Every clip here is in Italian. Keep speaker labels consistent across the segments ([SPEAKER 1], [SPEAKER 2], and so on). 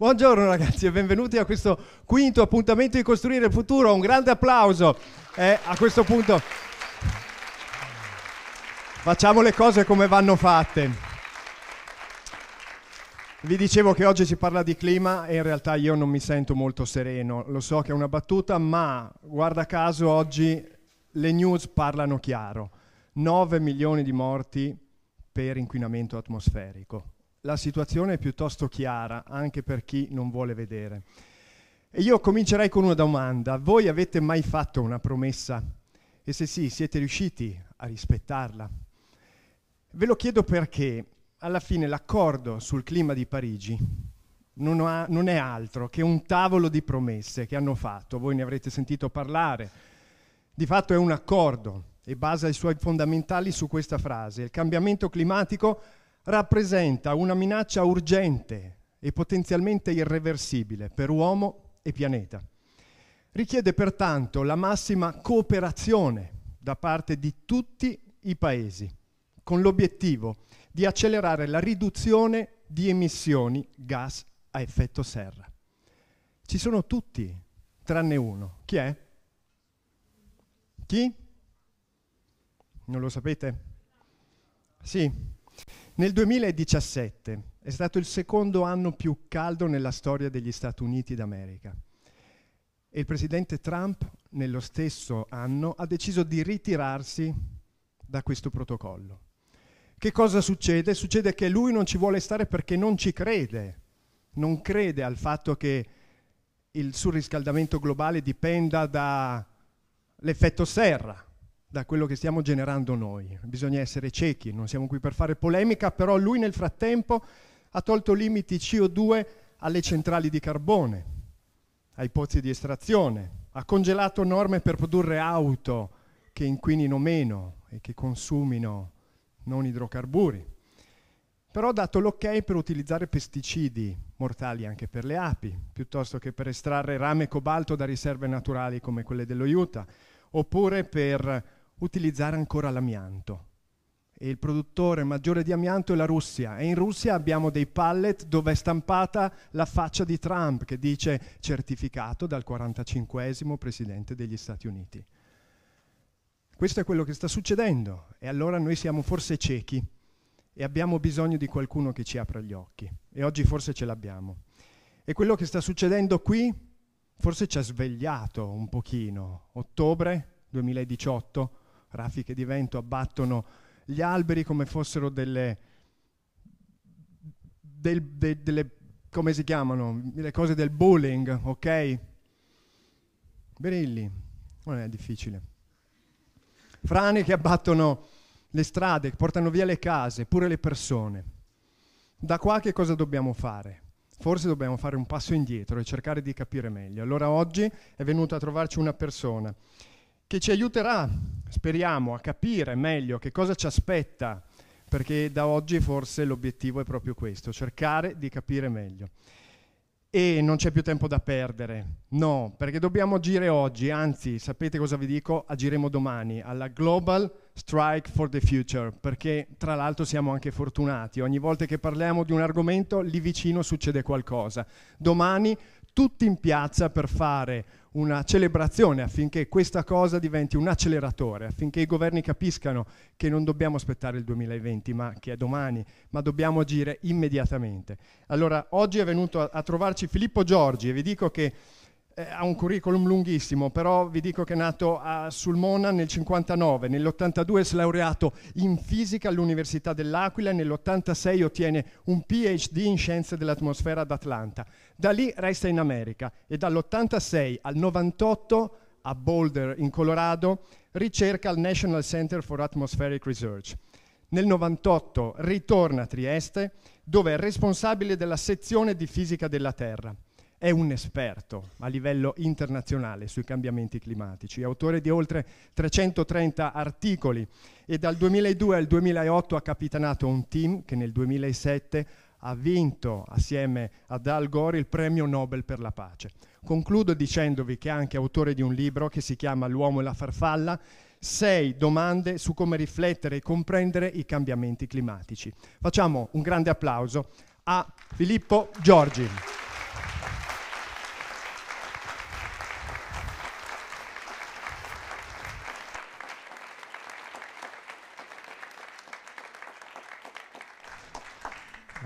[SPEAKER 1] Buongiorno ragazzi e benvenuti a questo quinto appuntamento di Costruire il Futuro. Un grande applauso. Eh, a questo punto facciamo le cose come vanno fatte. Vi dicevo che oggi si parla di clima e in realtà io non mi sento molto sereno. Lo so che è una battuta, ma guarda caso oggi le news parlano chiaro. 9 milioni di morti per inquinamento atmosferico la situazione è piuttosto chiara, anche per chi non vuole vedere. E io comincerei con una domanda. Voi avete mai fatto una promessa? E se sì, siete riusciti a rispettarla? Ve lo chiedo perché alla fine l'accordo sul clima di Parigi non, ha, non, è altro che un tavolo di promesse che hanno fatto, voi ne avrete sentito parlare. Di fatto è un accordo e basa i suoi fondamentali su questa frase. Il cambiamento climatico rappresenta una minaccia urgente e potenzialmente irreversibile per uomo e pianeta. Richiede pertanto la massima cooperazione da parte di tutti i paesi, con l'obiettivo di accelerare la riduzione di emissioni gas a effetto serra. Ci sono tutti, tranne uno. Chi è? Chi? Non lo sapete? Sì, nel 2017 è stato il secondo anno più caldo nella storia degli Stati Uniti d'America e il presidente Trump nello stesso anno ha deciso di ritirarsi da questo protocollo. Che cosa succede? Succede che lui non ci vuole stare perché non ci crede, non crede al fatto che il surriscaldamento globale dipenda dall'effetto serra da quello che stiamo generando noi. Bisogna essere ciechi, non siamo qui per fare polemica, però lui nel frattempo ha tolto limiti CO2 alle centrali di carbone, ai pozzi di estrazione, ha congelato norme per produrre auto che inquinino meno e che consumino non idrocarburi. Però ha dato l'ok per utilizzare pesticidi mortali anche per le api, piuttosto che per estrarre rame e cobalto da riserve naturali come quelle dello Utah, oppure per utilizzare ancora l'amianto. E il produttore maggiore di amianto è la Russia e in Russia abbiamo dei pallet dove è stampata la faccia di Trump che dice certificato dal 45 presidente degli Stati Uniti. Questo è quello che sta succedendo e allora noi siamo forse ciechi e abbiamo bisogno di qualcuno che ci apra gli occhi e oggi forse ce l'abbiamo. E quello che sta succedendo qui forse ci ha svegliato un pochino. Ottobre 2018 raffiche di vento abbattono gli alberi come fossero delle, del, de, delle come si chiamano? Le cose del bowling, ok? Brilli, non è difficile. Frane che abbattono le strade, che portano via le case, pure le persone. Da qua che cosa dobbiamo fare? Forse dobbiamo fare un passo indietro e cercare di capire meglio. Allora oggi è venuta a trovarci una persona che ci aiuterà speriamo, a capire meglio che cosa ci aspetta, perché da oggi forse l'obiettivo è proprio questo, cercare di capire meglio. E non c'è più tempo da perdere, no, perché dobbiamo agire oggi, anzi, sapete cosa vi dico? Agiremo domani alla Global Strike for the Future, perché tra l'altro siamo anche fortunati, ogni volta che parliamo di un argomento lì vicino succede qualcosa. Domani tutti in piazza per fare una celebrazione affinché questa cosa diventi un acceleratore, affinché i governi capiscano che non dobbiamo aspettare il 2020, ma che è domani, ma dobbiamo agire immediatamente. Allora, oggi è venuto a, a trovarci Filippo Giorgi e vi dico che eh, ha un curriculum lunghissimo, però vi dico che è nato a Sulmona nel 59, nell'82 si è laureato in fisica all'Università dell'Aquila e nell'86 ottiene un PhD in scienze dell'atmosfera ad Atlanta. Da lì resta in America e dall'86 al 98 a Boulder in Colorado ricerca al National Center for Atmospheric Research. Nel 98 ritorna a Trieste dove è responsabile della sezione di fisica della Terra è un esperto a livello internazionale sui cambiamenti climatici, autore di oltre 330 articoli e dal 2002 al 2008 ha capitanato un team che nel 2007 ha vinto assieme ad Al Gore il premio Nobel per la pace. Concludo dicendovi che è anche autore di un libro che si chiama L'uomo e la farfalla, sei domande su come riflettere e comprendere i cambiamenti climatici. Facciamo un grande applauso a Filippo Giorgi.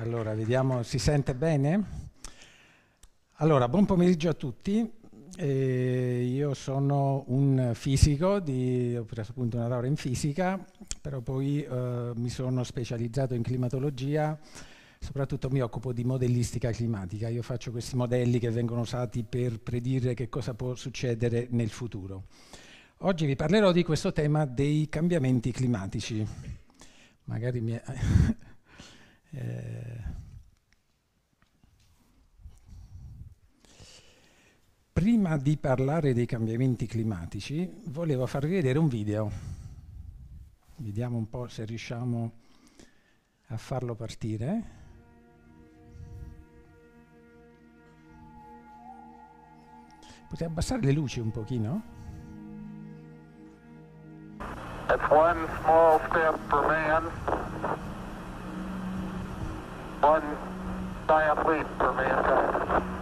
[SPEAKER 2] Allora, vediamo, si sente bene? Allora, buon pomeriggio a tutti. Eh, io sono un fisico, di, ho preso appunto una laurea in fisica, però poi eh, mi sono specializzato in climatologia, soprattutto mi occupo di modellistica climatica. Io faccio questi modelli che vengono usati per predire che cosa può succedere nel futuro. Oggi vi parlerò di questo tema dei cambiamenti climatici. Magari mi... Eh, prima di parlare dei cambiamenti climatici, volevo farvi vedere un video. Vediamo un po' se riusciamo a farlo partire. Potete abbassare le luci un pochino?
[SPEAKER 3] That's one small step for man.
[SPEAKER 4] one giant leap for mankind.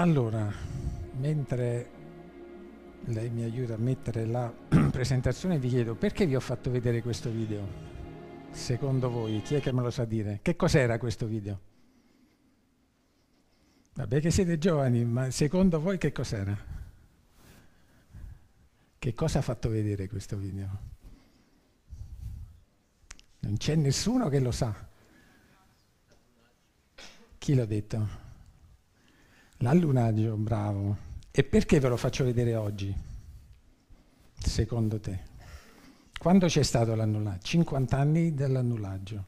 [SPEAKER 2] Allora, mentre lei mi aiuta a mettere la presentazione, vi chiedo perché vi ho fatto vedere questo video? Secondo voi, chi è che me lo sa dire? Che cos'era questo video? Vabbè che siete giovani, ma secondo voi che cos'era? Che cosa ha fatto vedere questo video? Non c'è nessuno che lo sa. Chi l'ha detto? L'allunaggio, bravo. E perché ve lo faccio vedere oggi, secondo te? Quando c'è stato l'annullaggio? 50 anni dell'annullaggio.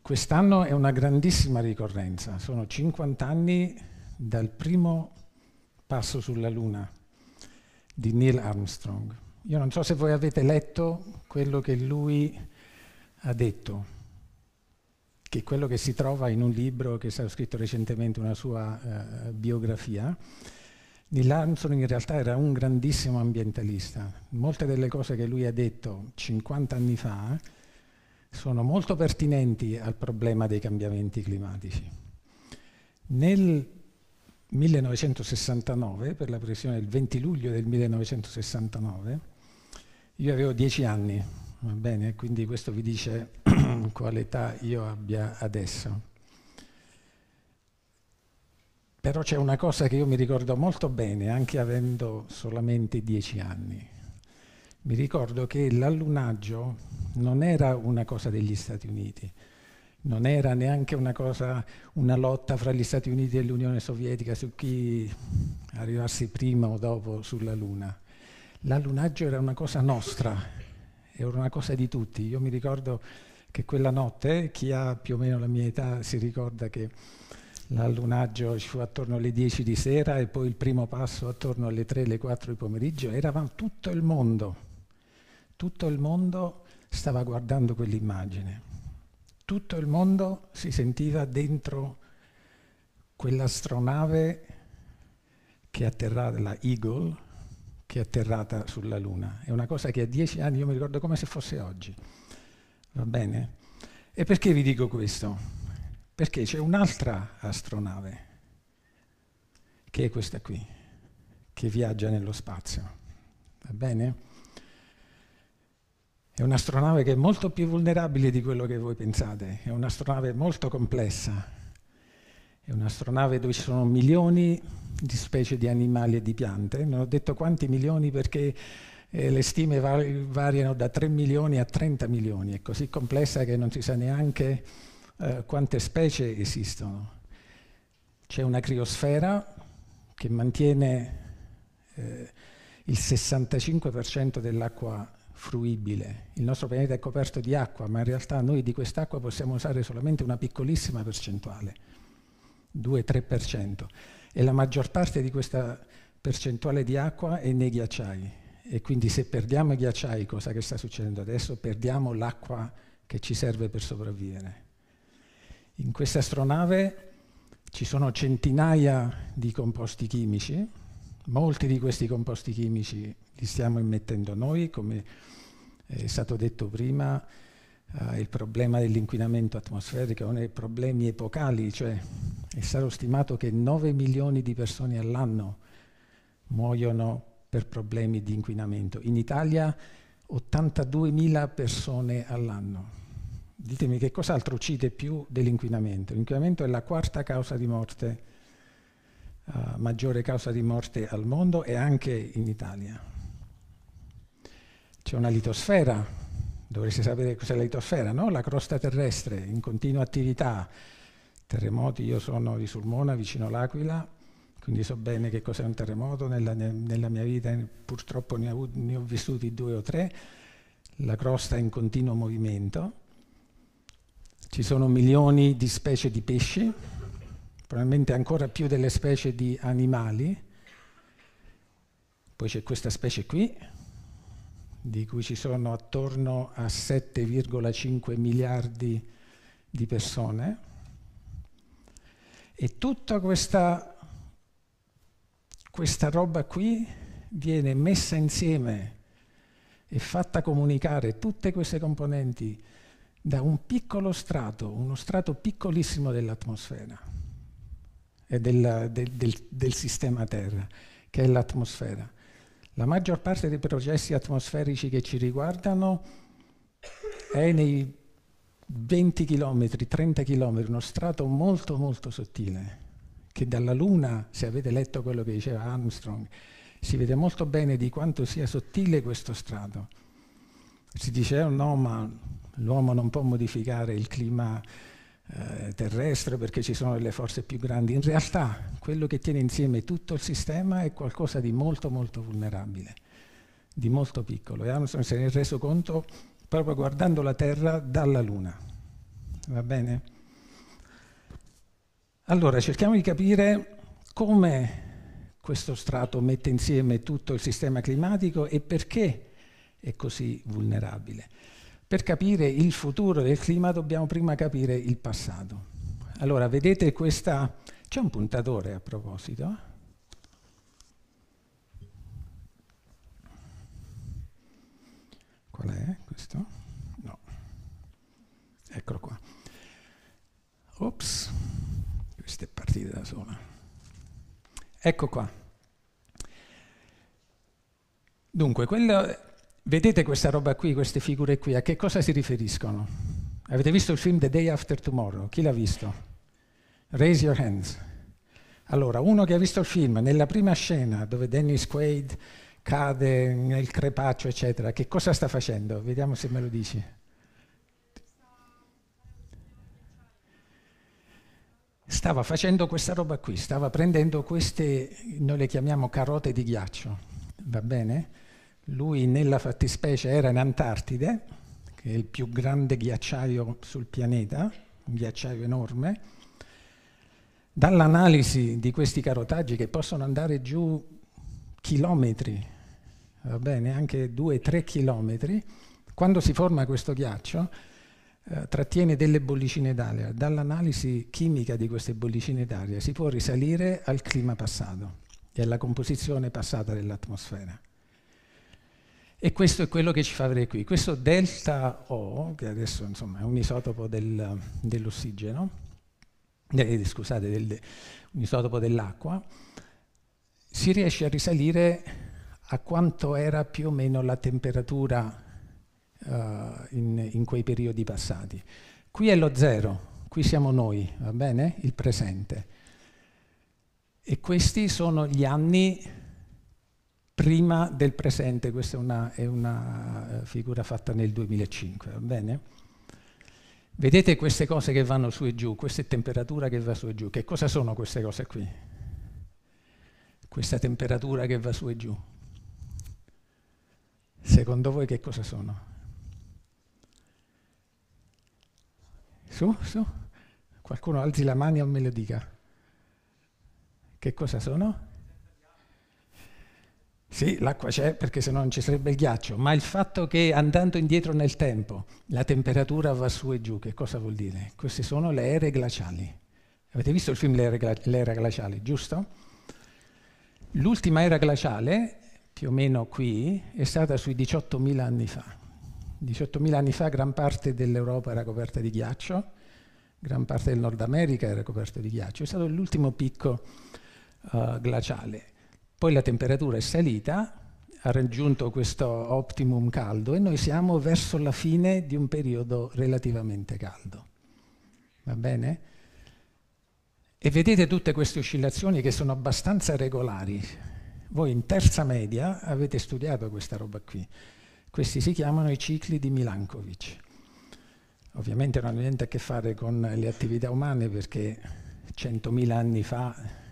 [SPEAKER 2] Quest'anno è una grandissima ricorrenza, sono 50 anni dal primo passo sulla Luna di Neil Armstrong. Io non so se voi avete letto quello che lui ha detto che quello che si trova in un libro che ha scritto recentemente una sua eh, biografia, Neil Armstrong in realtà era un grandissimo ambientalista. Molte delle cose che lui ha detto 50 anni fa sono molto pertinenti al problema dei cambiamenti climatici. Nel 1969, per la precisione del 20 luglio del 1969, io avevo 10 anni va bene? Quindi questo vi dice quale età io abbia adesso. Però c'è una cosa che io mi ricordo molto bene, anche avendo solamente dieci anni. Mi ricordo che l'allunaggio non era una cosa degli Stati Uniti, non era neanche una, cosa, una lotta fra gli Stati Uniti e l'Unione Sovietica su chi arrivasse prima o dopo sulla Luna. L'allunaggio era una cosa nostra, era una cosa di tutti. Io mi ricordo che quella notte, chi ha più o meno la mia età si ricorda che l'allunaggio ci fu attorno alle 10 di sera e poi il primo passo attorno alle 3, alle 4 di pomeriggio, eravamo tutto il mondo, tutto il mondo stava guardando quell'immagine, tutto il mondo si sentiva dentro quell'astronave che atterrà, la Eagle, che è atterrata sulla Luna. È una cosa che a dieci anni io mi ricordo come se fosse oggi. Va bene? E perché vi dico questo? Perché c'è un'altra astronave, che è questa qui, che viaggia nello spazio. Va bene? È un'astronave che è molto più vulnerabile di quello che voi pensate, è un'astronave molto complessa, è un'astronave dove ci sono milioni di specie di animali e di piante. Non ho detto quanti milioni perché eh, le stime vari, variano da 3 milioni a 30 milioni. È così complessa che non si sa neanche eh, quante specie esistono. C'è una criosfera che mantiene eh, il 65% dell'acqua fruibile. Il nostro pianeta è coperto di acqua, ma in realtà noi di quest'acqua possiamo usare solamente una piccolissima percentuale. 2-3%, e la maggior parte di questa percentuale di acqua è nei ghiacciai. E quindi se perdiamo i ghiacciai, cosa che sta succedendo adesso, perdiamo l'acqua che ci serve per sopravvivere. In questa astronave ci sono centinaia di composti chimici, molti di questi composti chimici li stiamo immettendo noi, come è stato detto prima, eh, il problema dell'inquinamento atmosferico è uno dei problemi epocali, cioè è stato stimato che 9 milioni di persone all'anno muoiono per problemi di inquinamento. In Italia 82 mila persone all'anno. Ditemi che cos'altro uccide più dell'inquinamento. L'inquinamento è la quarta causa di morte, eh, maggiore causa di morte al mondo e anche in Italia. C'è una litosfera dovreste sapere cos'è la litosfera, no? la crosta terrestre in continua attività, terremoti, io sono di Sulmona, vicino all'Aquila, quindi so bene che cos'è un terremoto, nella, nella mia vita purtroppo ne ho, ne ho vissuti due o tre, la crosta è in continuo movimento, ci sono milioni di specie di pesci, probabilmente ancora più delle specie di animali, poi c'è questa specie qui, di cui ci sono attorno a 7,5 miliardi di persone. E tutta questa, questa roba qui viene messa insieme e fatta comunicare tutte queste componenti da un piccolo strato, uno strato piccolissimo dell'atmosfera e della, del, del, del sistema Terra, che è l'atmosfera. La maggior parte dei processi atmosferici che ci riguardano è nei 20 km, 30 km, uno strato molto molto sottile, che dalla Luna, se avete letto quello che diceva Armstrong, si vede molto bene di quanto sia sottile questo strato. Si dice, oh no, ma l'uomo non può modificare il clima eh, terrestre perché ci sono delle forze più grandi. In realtà quello che tiene insieme tutto il sistema è qualcosa di molto molto vulnerabile, di molto piccolo. E Armstrong se ne è reso conto proprio guardando la Terra dalla Luna. Va bene? Allora cerchiamo di capire come questo strato mette insieme tutto il sistema climatico e perché è così vulnerabile. Per capire il futuro del clima dobbiamo prima capire il passato. Allora, vedete questa... C'è un puntatore a proposito? Eh? Qual è questo? No. Eccolo qua. Ops, questa è partita da sola. Ecco qua. Dunque, quello Vedete questa roba qui, queste figure qui, a che cosa si riferiscono? Avete visto il film The Day After Tomorrow? Chi l'ha visto? Raise your hands. Allora, uno che ha visto il film, nella prima scena dove Dennis Quaid cade nel crepaccio, eccetera, che cosa sta facendo? Vediamo se me lo dici. Stava facendo questa roba qui, stava prendendo queste, noi le chiamiamo carote di ghiaccio, va bene? Lui nella fattispecie era in Antartide, che è il più grande ghiacciaio sul pianeta, un ghiacciaio enorme. Dall'analisi di questi carotaggi che possono andare giù chilometri, va bene, anche 2-3 chilometri, quando si forma questo ghiaccio eh, trattiene delle bollicine d'aria. Dall'analisi chimica di queste bollicine d'aria si può risalire al clima passato e alla composizione passata dell'atmosfera. E questo è quello che ci fa vedere qui. Questo delta O, che adesso insomma, è un isotopo del, dell'ossigeno, eh, scusate, del, un isotopo dell'acqua, si riesce a risalire a quanto era più o meno la temperatura uh, in, in, quei periodi passati. Qui è lo zero, qui siamo noi, va bene? Il presente. E questi sono gli anni prima del presente, questa è una, è una eh, figura fatta nel 2005, va bene? Vedete queste cose che vanno su e giù, questa è temperatura che va su e giù, che cosa sono queste cose qui? Questa temperatura che va su e giù, secondo voi che cosa sono? Su, su, qualcuno alzi la mano e me lo dica. Che cosa sono? Sì, l'acqua c'è perché se no non ci sarebbe il ghiaccio, ma il fatto che andando indietro nel tempo la temperatura va su e giù, che cosa vuol dire? Queste sono le ere glaciali. Avete visto il film L'era, l'era glaciale, giusto? L'ultima era glaciale, più o meno qui, è stata sui 18.000 anni fa. 18.000 anni fa gran parte dell'Europa era coperta di ghiaccio, gran parte del Nord America era coperta di ghiaccio. È stato l'ultimo picco uh, glaciale poi la temperatura è salita, ha raggiunto questo optimum caldo e noi siamo verso la fine di un periodo relativamente caldo. Va bene? E vedete tutte queste oscillazioni che sono abbastanza regolari. Voi in terza media avete studiato questa roba qui. Questi si chiamano i cicli di Milankovic. Ovviamente non hanno niente a che fare con le attività umane perché 100.000 anni fa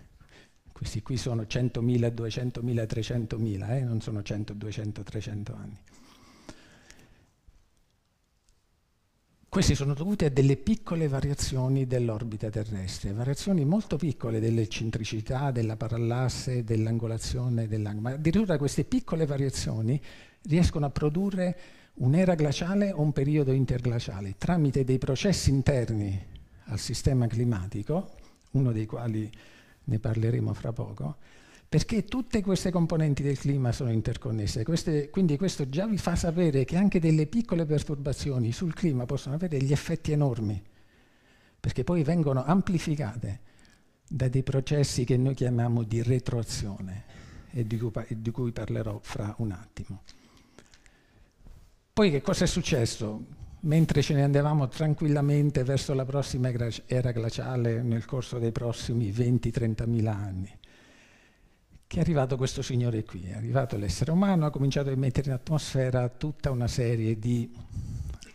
[SPEAKER 2] questi qui sono 100.000, 200.000, 300.000, eh? non sono 100, 200, 300 anni. Questi sono dovuti a delle piccole variazioni dell'orbita terrestre, variazioni molto piccole dell'eccentricità, della parallasse, dell'angolazione, dell'angolo. Ma addirittura queste piccole variazioni riescono a produrre un'era glaciale o un periodo interglaciale tramite dei processi interni al sistema climatico, uno dei quali ne parleremo fra poco, perché tutte queste componenti del clima sono interconnesse. Queste, quindi questo già vi fa sapere che anche delle piccole perturbazioni sul clima possono avere degli effetti enormi, perché poi vengono amplificate da dei processi che noi chiamiamo di retroazione e di cui, di cui parlerò fra un attimo. Poi che cosa è successo? mentre ce ne andavamo tranquillamente verso la prossima era glaciale nel corso dei prossimi 20-30 mila anni, che è arrivato questo signore qui, è arrivato l'essere umano, ha cominciato a emettere in atmosfera tutta una serie di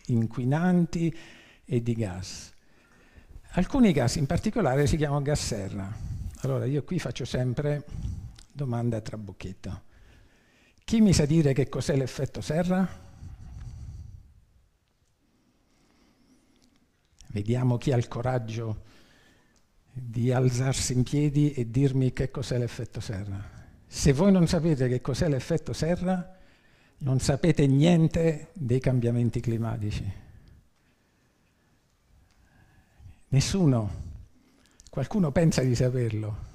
[SPEAKER 2] inquinanti e di gas. Alcuni gas in particolare si chiamano gas serra. Allora io qui faccio sempre domanda a trabocchetto. Chi mi sa dire che cos'è l'effetto serra? Vediamo chi ha il coraggio di alzarsi in piedi e dirmi che cos'è l'effetto serra. Se voi non sapete che cos'è l'effetto serra, non sapete niente dei cambiamenti climatici. Nessuno. Qualcuno pensa di saperlo.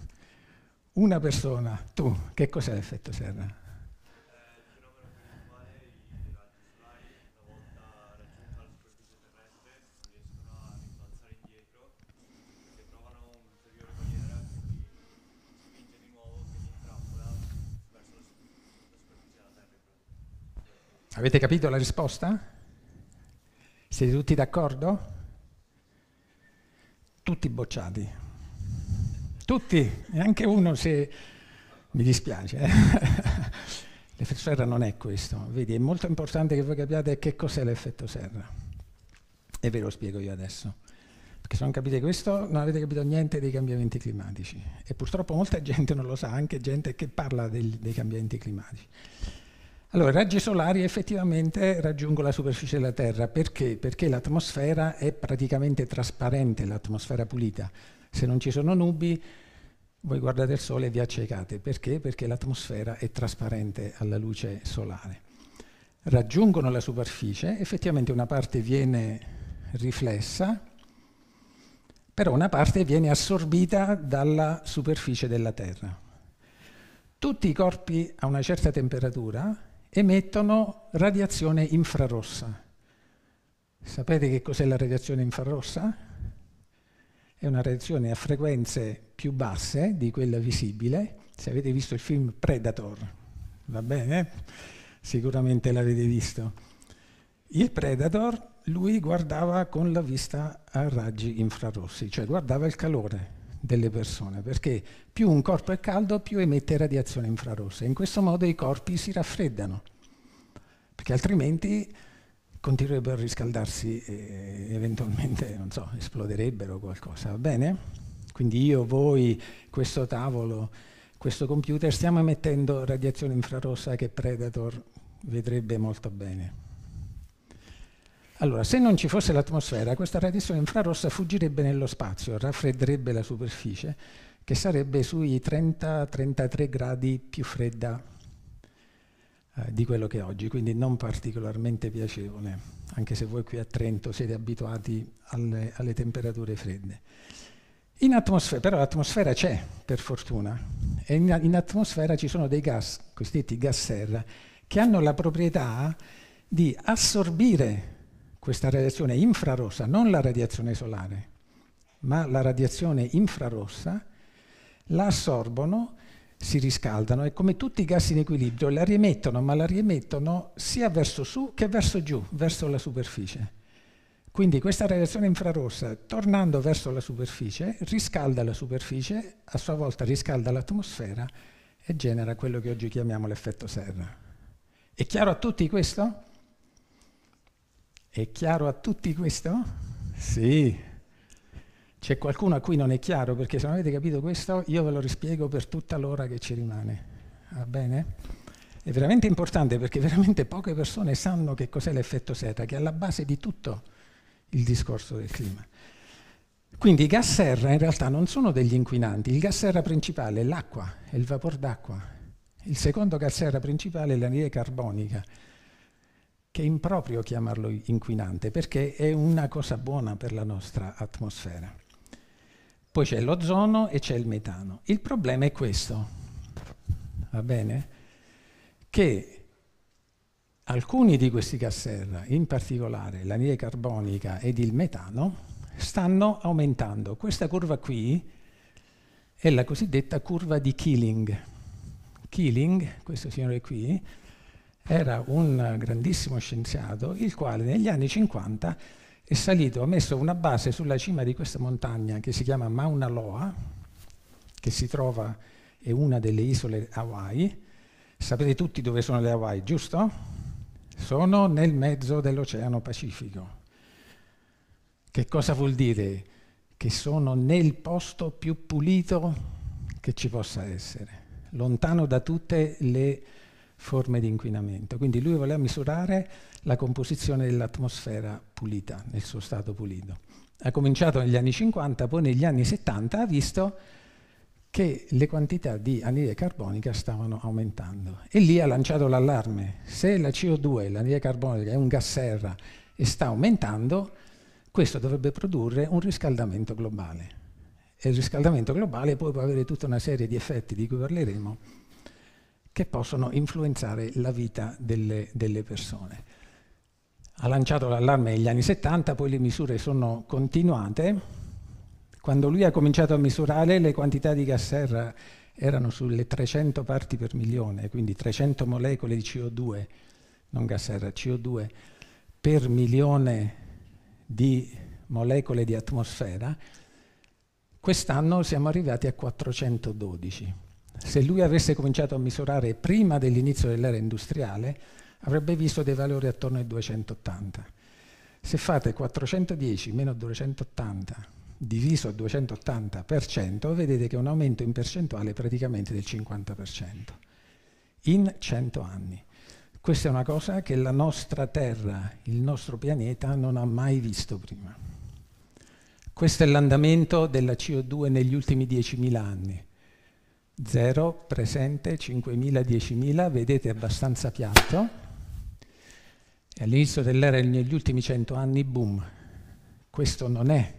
[SPEAKER 2] Una persona, tu, che cos'è l'effetto serra? Avete capito la risposta? Siete tutti d'accordo? Tutti bocciati. Tutti, neanche uno se... Mi dispiace. Eh. L'effetto serra non è questo. Vedi, è molto importante che voi capiate che cos'è l'effetto serra. E ve lo spiego io adesso. Perché se non capite questo non avete capito niente dei cambiamenti climatici. E purtroppo molta gente non lo sa, anche gente che parla dei, dei cambiamenti climatici. Allora, i raggi solari effettivamente raggiungono la superficie della Terra perché? Perché l'atmosfera è praticamente trasparente, l'atmosfera pulita. Se non ci sono nubi, voi guardate il sole e vi accecate. Perché? Perché l'atmosfera è trasparente alla luce solare. Raggiungono la superficie, effettivamente una parte viene riflessa, però una parte viene assorbita dalla superficie della Terra. Tutti i corpi a una certa temperatura emettono radiazione infrarossa. Sapete che cos'è la radiazione infrarossa? È una radiazione a frequenze più basse di quella visibile. Se avete visto il film Predator, va bene? Sicuramente l'avete visto. Il Predator, lui guardava con la vista a raggi infrarossi, cioè guardava il calore delle persone, perché più un corpo è caldo, più emette radiazione infrarossa. In questo modo i corpi si raffreddano, perché altrimenti continuerebbero a riscaldarsi e eventualmente, non so, esploderebbero qualcosa, va bene? Quindi io, voi, questo tavolo, questo computer, stiamo emettendo radiazione infrarossa che Predator vedrebbe molto bene. Allora, se non ci fosse l'atmosfera, questa radiazione infrarossa fuggirebbe nello spazio, raffredderebbe la superficie, che sarebbe sui 30-33 gradi più fredda eh, di quello che è oggi, quindi non particolarmente piacevole, anche se voi qui a Trento siete abituati alle, alle temperature fredde. In atmosfera, però l'atmosfera c'è, per fortuna, e in, in atmosfera ci sono dei gas, cosiddetti gas serra, che hanno la proprietà di assorbire questa radiazione infrarossa, non la radiazione solare, ma la radiazione infrarossa, la assorbono, si riscaldano e come tutti i gas in equilibrio la riemettono, ma la riemettono sia verso su che verso giù, verso la superficie. Quindi questa radiazione infrarossa, tornando verso la superficie, riscalda la superficie, a sua volta riscalda l'atmosfera e genera quello che oggi chiamiamo l'effetto serra. È chiaro a tutti questo? È chiaro a tutti questo? Sì. C'è qualcuno a cui non è chiaro, perché se non avete capito questo io ve lo rispiego per tutta l'ora che ci rimane. Va bene? È veramente importante perché veramente poche persone sanno che cos'è l'effetto seta, che è alla base di tutto il discorso del clima. Quindi i gas serra in realtà non sono degli inquinanti, il gas serra principale è l'acqua, è il vapor d'acqua. Il secondo gas serra principale è l'anidride carbonica, che è improprio chiamarlo inquinante perché è una cosa buona per la nostra atmosfera. Poi c'è l'ozono e c'è il metano. Il problema è questo, va bene? Che alcuni di questi gas serra, in particolare l'anidride carbonica ed il metano, stanno aumentando. Questa curva qui è la cosiddetta curva di Killing. Killing, questo signore qui, era un grandissimo scienziato, il quale negli anni 50 è salito, ha messo una base sulla cima di questa montagna che si chiama Mauna Loa, che si trova, è una delle isole Hawaii. Sapete tutti dove sono le Hawaii, giusto? Sono nel mezzo dell'Oceano Pacifico. Che cosa vuol dire? Che sono nel posto più pulito che ci possa essere, lontano da tutte le forme di inquinamento. Quindi lui voleva misurare la composizione dell'atmosfera pulita, nel suo stato pulito. Ha cominciato negli anni 50, poi negli anni 70 ha visto che le quantità di anidride carbonica stavano aumentando e lì ha lanciato l'allarme. Se la CO2, l'anidride carbonica, è un gas serra e sta aumentando, questo dovrebbe produrre un riscaldamento globale. E il riscaldamento globale poi può avere tutta una serie di effetti di cui parleremo, che possono influenzare la vita delle, delle persone. Ha lanciato l'allarme negli anni 70, poi le misure sono continuate. Quando lui ha cominciato a misurare le quantità di gas serra erano sulle 300 parti per milione, quindi 300 molecole di CO2, non gas serra, CO2 per milione di molecole di atmosfera, quest'anno siamo arrivati a 412. Se lui avesse cominciato a misurare prima dell'inizio dell'era industriale, avrebbe visto dei valori attorno ai 280. Se fate 410 meno 280 diviso 280%, vedete che è un aumento in percentuale praticamente del 50%, in 100 anni. Questa è una cosa che la nostra Terra, il nostro pianeta, non ha mai visto prima. Questo è l'andamento della CO2 negli ultimi 10.000 anni. 0, presente, 5.000, 10.000, vedete abbastanza piatto. E all'inizio dell'era, negli ultimi 100 anni, boom. Questo non è,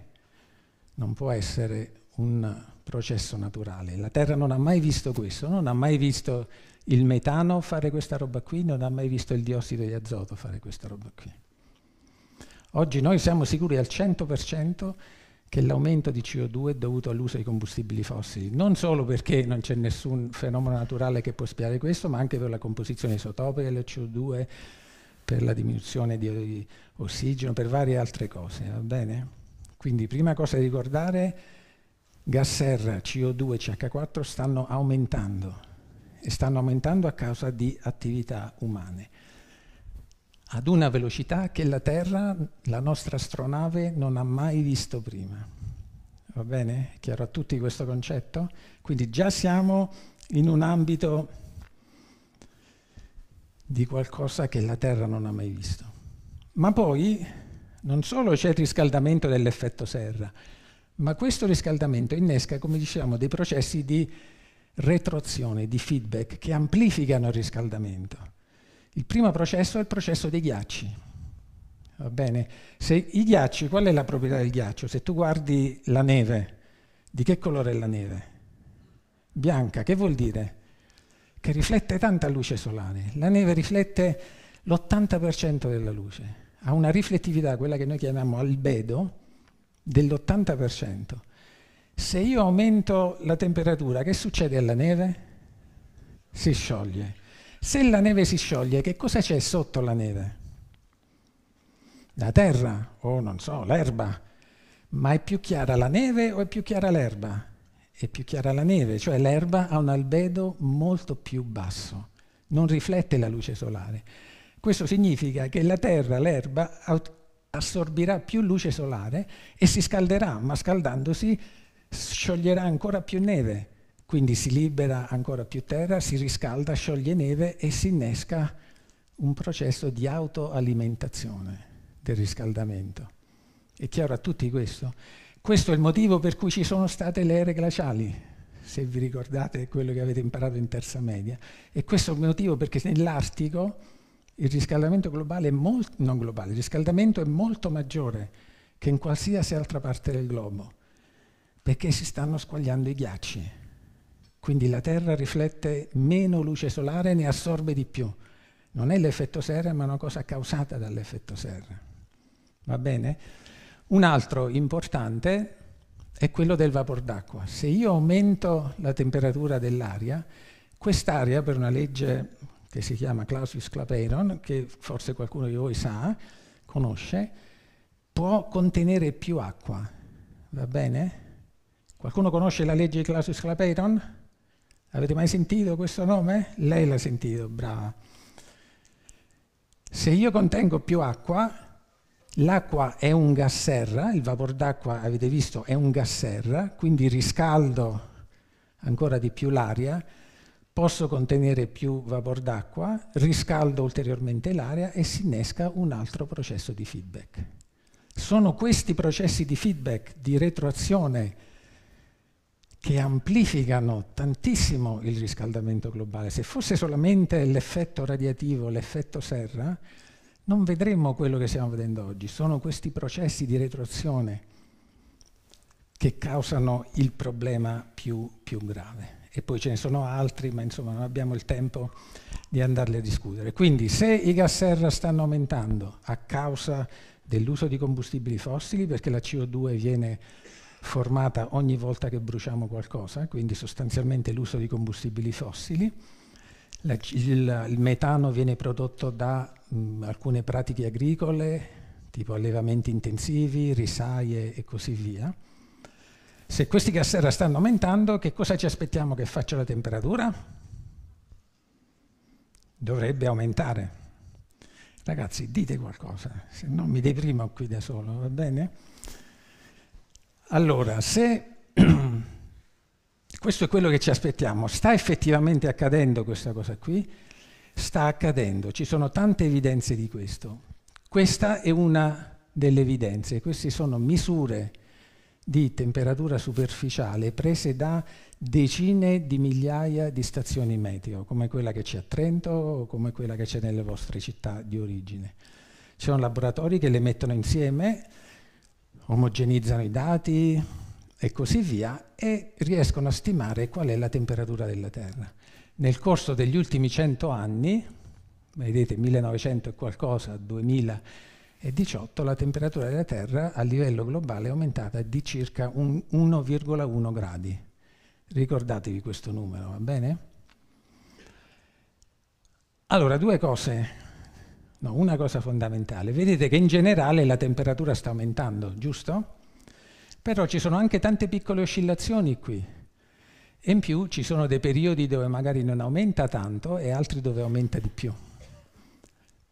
[SPEAKER 2] non può essere un processo naturale. La Terra non ha mai visto questo, non ha mai visto il metano fare questa roba qui, non ha mai visto il diossido di azoto fare questa roba qui. Oggi noi siamo sicuri al 100% che l'aumento di CO2 è dovuto all'uso dei combustibili fossili, non solo perché non c'è nessun fenomeno naturale che può spiegare questo, ma anche per la composizione isotopica del CO2, per la diminuzione di ossigeno, per varie altre cose, va bene? Quindi prima cosa da ricordare, gas serra, CO2, CH4 stanno aumentando e stanno aumentando a causa di attività umane ad una velocità che la Terra, la nostra astronave, non ha mai visto prima. Va bene? Chiaro a tutti questo concetto? Quindi già siamo in un ambito di qualcosa che la Terra non ha mai visto. Ma poi non solo c'è il riscaldamento dell'effetto serra, ma questo riscaldamento innesca, come diciamo, dei processi di retroazione, di feedback che amplificano il riscaldamento. Il primo processo è il processo dei ghiacci. Va bene? Se i ghiacci, qual è la proprietà del ghiaccio? Se tu guardi la neve, di che colore è la neve? Bianca, che vuol dire? Che riflette tanta luce solare. La neve riflette l'80% della luce. Ha una riflettività, quella che noi chiamiamo albedo, dell'80%. Se io aumento la temperatura, che succede alla neve? Si scioglie. Se la neve si scioglie, che cosa c'è sotto la neve? La terra o non so, l'erba. Ma è più chiara la neve o è più chiara l'erba? È più chiara la neve, cioè l'erba ha un albedo molto più basso, non riflette la luce solare. Questo significa che la terra, l'erba, assorbirà più luce solare e si scalderà, ma scaldandosi scioglierà ancora più neve. Quindi si libera ancora più terra, si riscalda, scioglie neve e si innesca un processo di autoalimentazione del riscaldamento. È chiaro a tutti questo? Questo è il motivo per cui ci sono state le ere glaciali, se vi ricordate quello che avete imparato in terza media. E questo è il motivo perché nell'Artico il riscaldamento globale è molto, non globale, il riscaldamento è molto maggiore che in qualsiasi altra parte del globo, perché si stanno squagliando i ghiacci. Quindi la Terra riflette meno luce solare e ne assorbe di più. Non è l'effetto serra, ma è una cosa causata dall'effetto serra. Va bene? Un altro importante è quello del vapor d'acqua. Se io aumento la temperatura dell'aria, quest'aria, per una legge che si chiama Clausius-Clapeyron, che forse qualcuno di voi sa, conosce, può contenere più acqua. Va bene? Qualcuno conosce la legge di Clausius-Clapeyron? Avete mai sentito questo nome? Lei l'ha sentito, brava. Se io contengo più acqua, l'acqua è un gas serra, il vapor d'acqua avete visto è un gas serra, quindi riscaldo ancora di più l'aria, posso contenere più vapor d'acqua, riscaldo ulteriormente l'aria e si innesca un altro processo di feedback. Sono questi processi di feedback, di retroazione, che amplificano tantissimo il riscaldamento globale. Se fosse solamente l'effetto radiativo, l'effetto serra, non vedremmo quello che stiamo vedendo oggi. Sono questi processi di retroazione che causano il problema più, più grave. E poi ce ne sono altri, ma insomma non abbiamo il tempo di andarli a discutere. Quindi se i gas serra stanno aumentando a causa dell'uso di combustibili fossili, perché la CO2 viene formata ogni volta che bruciamo qualcosa, quindi sostanzialmente l'uso di combustibili fossili. La, il, il, metano viene prodotto da mh, alcune pratiche agricole, tipo allevamenti intensivi, risaie e così via. Se questi gas serra stanno aumentando, che cosa ci aspettiamo che faccia la temperatura? Dovrebbe aumentare. Ragazzi, dite qualcosa, se no mi deprimo qui da solo, va bene? Allora, se questo è quello che ci aspettiamo, sta effettivamente accadendo questa cosa qui? Sta accadendo, ci sono tante evidenze di questo. Questa è una delle evidenze, queste sono misure di temperatura superficiale prese da decine di migliaia di stazioni meteo, come quella che c'è a Trento o come quella che c'è nelle vostre città di origine. Ci sono laboratori che le mettono insieme omogenizzano i dati e così via e riescono a stimare qual è la temperatura della Terra. Nel corso degli ultimi 100 anni, vedete 1900 e qualcosa, 2018, la temperatura della Terra a livello globale è aumentata di circa 1,1 gradi. Ricordatevi questo numero, va bene? Allora, due cose No, una cosa fondamentale. Vedete che in generale la temperatura sta aumentando, giusto? Però ci sono anche tante piccole oscillazioni qui. E in più ci sono dei periodi dove magari non aumenta tanto e altri dove aumenta di più.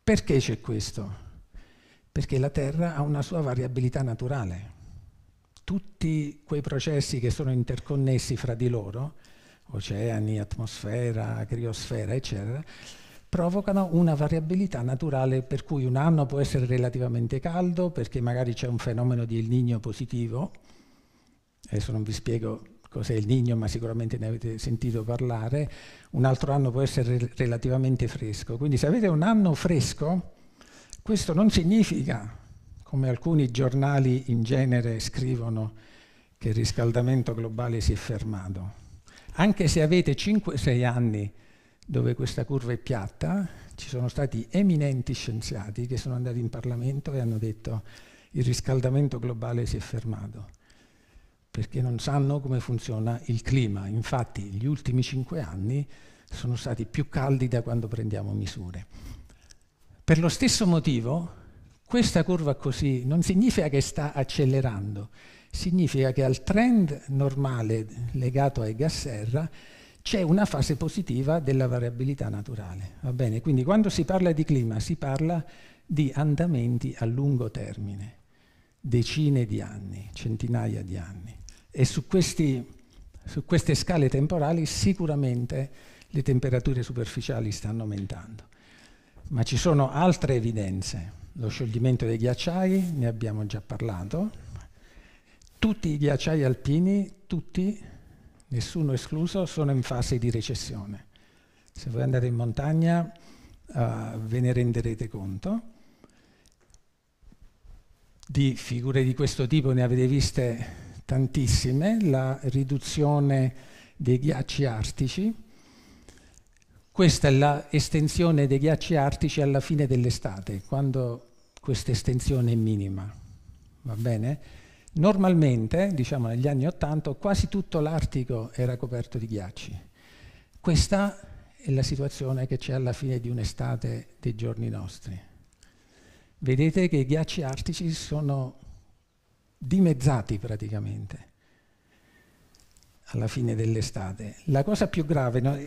[SPEAKER 2] Perché c'è questo? Perché la Terra ha una sua variabilità naturale. Tutti quei processi che sono interconnessi fra di loro, oceani, atmosfera, criosfera, eccetera, provocano una variabilità naturale per cui un anno può essere relativamente caldo perché magari c'è un fenomeno di El Niño positivo, adesso non vi spiego cos'è il Niño ma sicuramente ne avete sentito parlare, un altro anno può essere relativamente fresco, quindi se avete un anno fresco questo non significa, come alcuni giornali in genere scrivono, che il riscaldamento globale si è fermato. Anche se avete 5-6 anni dove questa curva è piatta, ci sono stati eminenti scienziati che sono andati in Parlamento e hanno detto il riscaldamento globale si è fermato, perché non sanno come funziona il clima. Infatti gli ultimi cinque anni sono stati più caldi da quando prendiamo misure. Per lo stesso motivo, questa curva così non significa che sta accelerando, significa che al trend normale legato ai gas serra c'è una fase positiva della variabilità naturale. Va bene? Quindi quando si parla di clima si parla di andamenti a lungo termine, decine di anni, centinaia di anni. E su, questi, su queste scale temporali sicuramente le temperature superficiali stanno aumentando. Ma ci sono altre evidenze. Lo scioglimento dei ghiacciai, ne abbiamo già parlato. Tutti i ghiacciai alpini, tutti nessuno escluso, sono in fase di recessione. Se voi andate in montagna uh, ve ne renderete conto. Di figure di questo tipo ne avete viste tantissime, la riduzione dei ghiacci artici. Questa è l'estensione dei ghiacci artici alla fine dell'estate, quando questa estensione è minima. Va bene? Normalmente, diciamo negli anni 80, quasi tutto l'Artico era coperto di ghiacci. Questa è la situazione che c'è alla fine di un'estate dei giorni nostri. Vedete che i ghiacci artici sono dimezzati praticamente alla fine dell'estate. La cosa più grave no,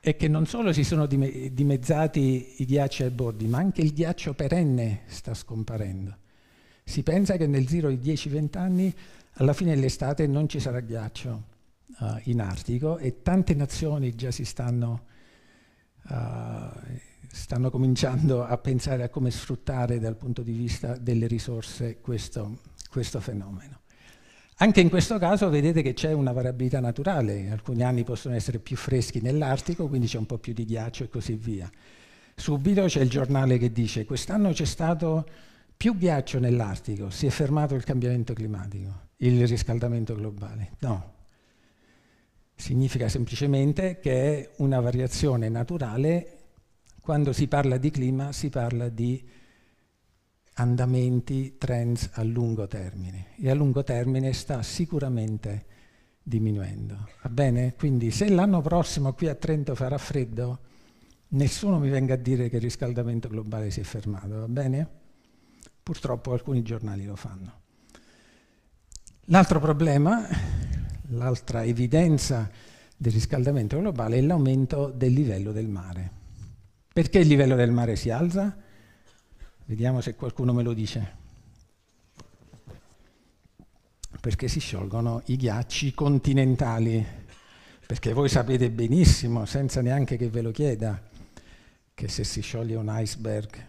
[SPEAKER 2] è che non solo si sono dimezzati i ghiacci ai bordi, ma anche il ghiaccio perenne sta scomparendo. Si pensa che nel giro di 10-20 anni alla fine dell'estate non ci sarà ghiaccio uh, in Artico e tante nazioni già si stanno, uh, stanno cominciando a pensare a come sfruttare dal punto di vista delle risorse questo, questo fenomeno. Anche in questo caso vedete che c'è una variabilità naturale, alcuni anni possono essere più freschi nell'Artico, quindi c'è un po' più di ghiaccio e così via. Subito c'è il giornale che dice quest'anno c'è stato più ghiaccio nell'Artico, si è fermato il cambiamento climatico, il riscaldamento globale. No. Significa semplicemente che è una variazione naturale. Quando si parla di clima si parla di andamenti, trends a lungo termine e a lungo termine sta sicuramente diminuendo. Va bene? Quindi se l'anno prossimo qui a Trento farà freddo, nessuno mi venga a dire che il riscaldamento globale si è fermato, va bene? Purtroppo alcuni giornali lo fanno. L'altro problema, l'altra evidenza del riscaldamento globale è l'aumento del livello del mare. Perché il livello del mare si alza? Vediamo se qualcuno me lo dice. Perché si sciolgono i ghiacci continentali. Perché voi sapete benissimo, senza neanche che ve lo chieda, che se si scioglie un iceberg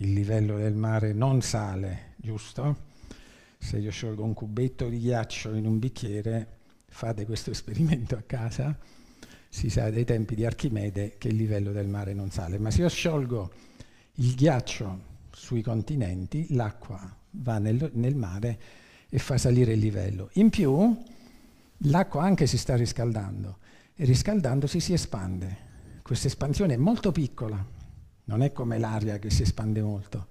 [SPEAKER 2] il livello del mare non sale, giusto? Se io sciolgo un cubetto di ghiaccio in un bicchiere, fate questo esperimento a casa, si sa dai tempi di Archimede che il livello del mare non sale, ma se io sciolgo il ghiaccio sui continenti, l'acqua va nel, nel mare e fa salire il livello. In più, l'acqua anche si sta riscaldando e riscaldandosi si espande. Questa espansione è molto piccola, non è come l'aria che si espande molto,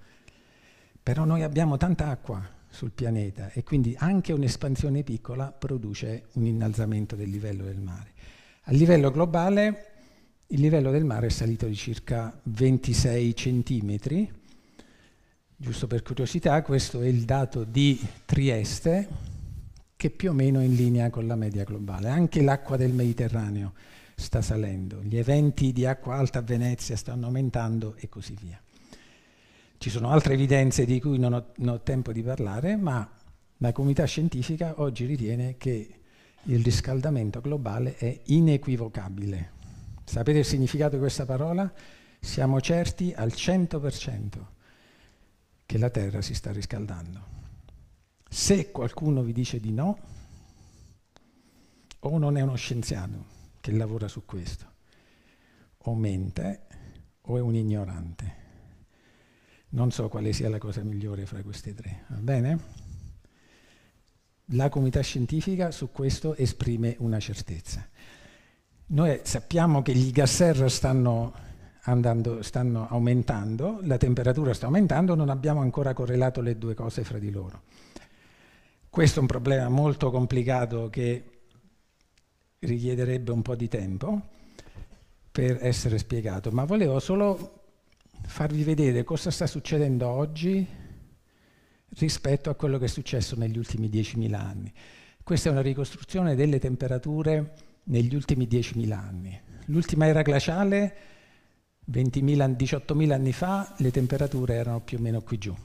[SPEAKER 2] però noi abbiamo tanta acqua sul pianeta e quindi anche un'espansione piccola produce un innalzamento del livello del mare. A livello globale il livello del mare è salito di circa 26 centimetri, giusto per curiosità, questo è il dato di Trieste che più o meno è in linea con la media globale, anche l'acqua del Mediterraneo sta salendo, gli eventi di acqua alta a Venezia stanno aumentando e così via. Ci sono altre evidenze di cui non ho, non ho tempo di parlare, ma la comunità scientifica oggi ritiene che il riscaldamento globale è inequivocabile. Sapete il significato di questa parola? Siamo certi al 100% che la Terra si sta riscaldando. Se qualcuno vi dice di no, o non è uno scienziato, che lavora su questo. O mente o è un ignorante. Non so quale sia la cosa migliore fra questi tre, va bene? La comunità scientifica su questo esprime una certezza. Noi sappiamo che gli gas serra stanno, andando, stanno aumentando, la temperatura sta aumentando, non abbiamo ancora correlato le due cose fra di loro. Questo è un problema molto complicato che richiederebbe un po' di tempo per essere spiegato, ma volevo solo farvi vedere cosa sta succedendo oggi rispetto a quello che è successo negli ultimi 10.000 anni. Questa è una ricostruzione delle temperature negli ultimi 10.000 anni. L'ultima era glaciale, 20.000, 18.000 anni fa, le temperature erano più o meno qui giù.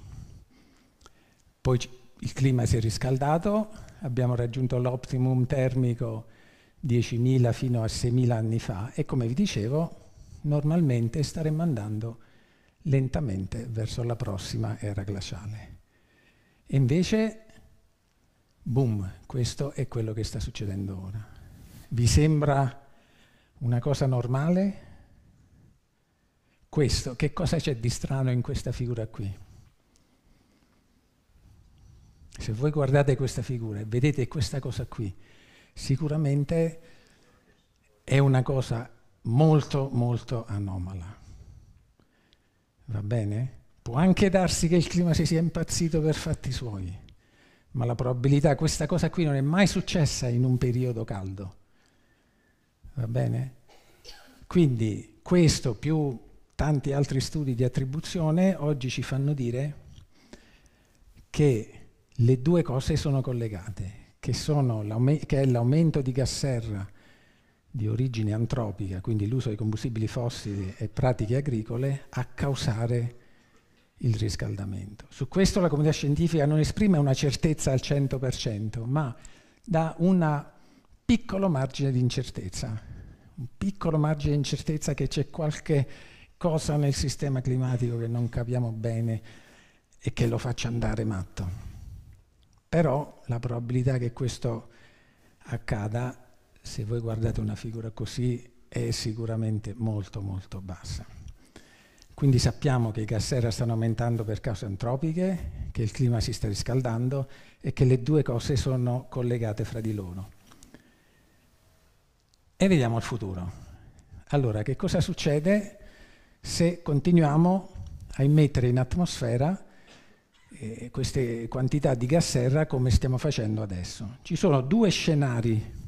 [SPEAKER 2] Poi il clima si è riscaldato, abbiamo raggiunto l'optimum termico 10.000 fino a 6.000 anni fa e come vi dicevo normalmente staremmo andando lentamente verso la prossima era glaciale. E invece, boom, questo è quello che sta succedendo ora. Vi sembra una cosa normale? Questo, che cosa c'è di strano in questa figura qui? Se voi guardate questa figura e vedete questa cosa qui, sicuramente è una cosa molto molto anomala. Va bene? Può anche darsi che il clima si sia impazzito per fatti suoi, ma la probabilità, questa cosa qui non è mai successa in un periodo caldo. Va bene? Quindi questo più tanti altri studi di attribuzione oggi ci fanno dire che le due cose sono collegate che, che è l'aumento di gas serra di origine antropica, quindi l'uso di combustibili fossili e pratiche agricole, a causare il riscaldamento. Su questo la comunità scientifica non esprime una certezza al 100%, ma dà un piccolo margine di incertezza, un piccolo margine di incertezza che c'è qualche cosa nel sistema climatico che non capiamo bene e che lo faccia andare matto però la probabilità che questo accada, se voi guardate una figura così, è sicuramente molto molto bassa. Quindi sappiamo che i gas serra stanno aumentando per cause antropiche, che il clima si sta riscaldando e che le due cose sono collegate fra di loro. E vediamo il futuro. Allora, che cosa succede se continuiamo a immettere in atmosfera eh, queste quantità di gas serra come stiamo facendo adesso. Ci sono due scenari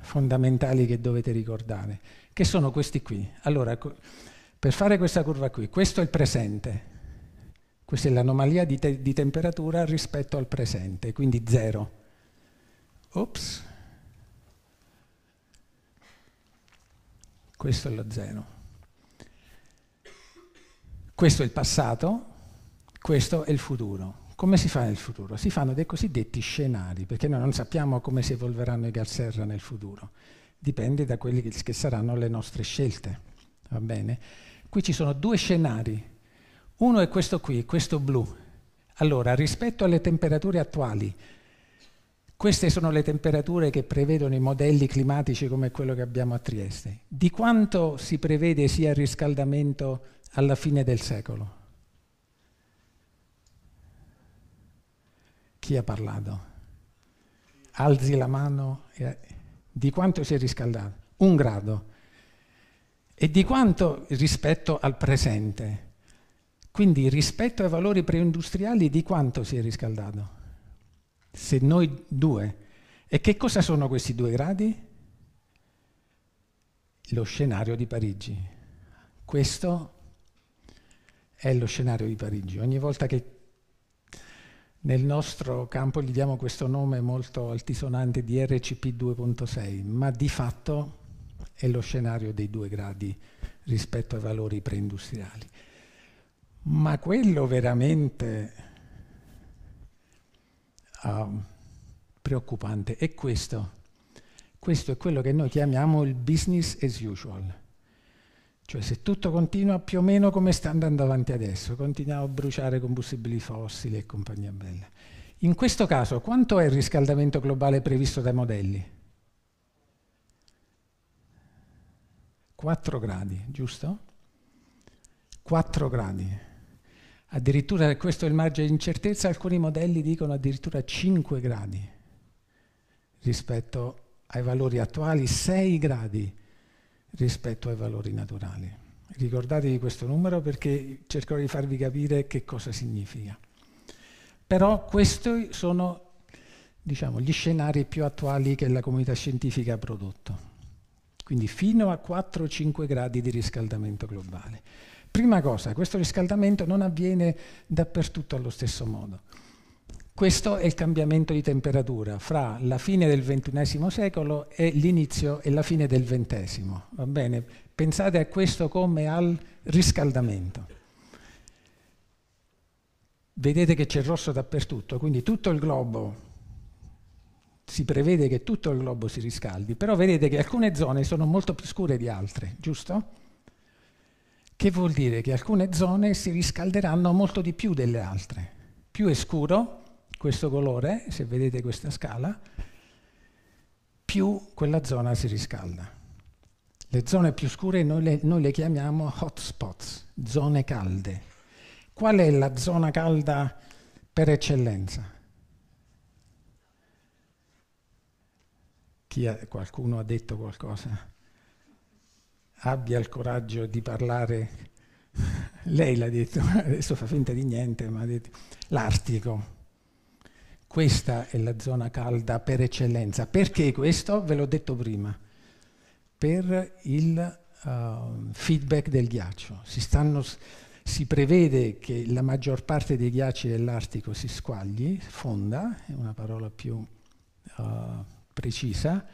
[SPEAKER 2] fondamentali che dovete ricordare, che sono questi qui. Allora, per fare questa curva qui, questo è il presente, questa è l'anomalia di, te di temperatura rispetto al presente, quindi zero. Ops. Questo è lo zero. Questo è il passato, questo è il futuro. Come si fa nel futuro? Si fanno dei cosiddetti scenari, perché noi non sappiamo come si evolveranno i gas serra nel futuro. Dipende da quelle che saranno le nostre scelte. Va bene? Qui ci sono due scenari. Uno è questo qui, questo blu. Allora, rispetto alle temperature attuali, queste sono le temperature che prevedono i modelli climatici come quello che abbiamo a Trieste. Di quanto si prevede sia il riscaldamento alla fine del secolo? Chi ha parlato? Alzi la mano. Di quanto si è riscaldato? Un grado. E di quanto rispetto al presente? Quindi rispetto ai valori preindustriali di quanto si è riscaldato? Se noi due. E che cosa sono questi due gradi? Lo scenario di Parigi. Questo è lo scenario di Parigi. Ogni volta che nel nostro campo gli diamo questo nome molto altisonante di RCP 2.6, ma di fatto è lo scenario dei due gradi rispetto ai valori preindustriali. Ma quello veramente uh, preoccupante è questo. Questo è quello che noi chiamiamo il business as usual. Cioè se tutto continua più o meno come sta andando avanti adesso, continuiamo a bruciare combustibili fossili e compagnia bella. In questo caso quanto è il riscaldamento globale previsto dai modelli? 4 gradi, giusto? 4 gradi. Addirittura questo è il margine di incertezza, alcuni modelli dicono addirittura 5 gradi rispetto ai valori attuali, 6 gradi rispetto ai valori naturali. Ricordatevi questo numero perché cercherò di farvi capire che cosa significa. Però questi sono diciamo, gli scenari più attuali che la comunità scientifica ha prodotto. Quindi fino a 4-5 gradi di riscaldamento globale. Prima cosa, questo riscaldamento non avviene dappertutto allo stesso modo. Questo è il cambiamento di temperatura fra la fine del XXI secolo e l'inizio e la fine del XX. Va bene? Pensate a questo come al riscaldamento. Vedete che c'è rosso dappertutto, quindi tutto il globo, si prevede che tutto il globo si riscaldi, però vedete che alcune zone sono molto più scure di altre, giusto? Che vuol dire che alcune zone si riscalderanno molto di più delle altre. Più è scuro, questo colore, se vedete questa scala, più quella zona si riscalda. Le zone più scure noi le, noi le chiamiamo hotspots, zone calde. Qual è la zona calda per eccellenza? Chi ha, qualcuno ha detto qualcosa? Abbia il coraggio di parlare. Lei l'ha detto, adesso fa finta di niente, ma ha detto l'Artico questa è la zona calda per eccellenza. Perché questo? Ve l'ho detto prima. Per il uh, feedback del ghiaccio. Si, stanno, si, prevede che la maggior parte dei ghiacci dell'Artico si squagli, fonda, è una parola più uh, precisa,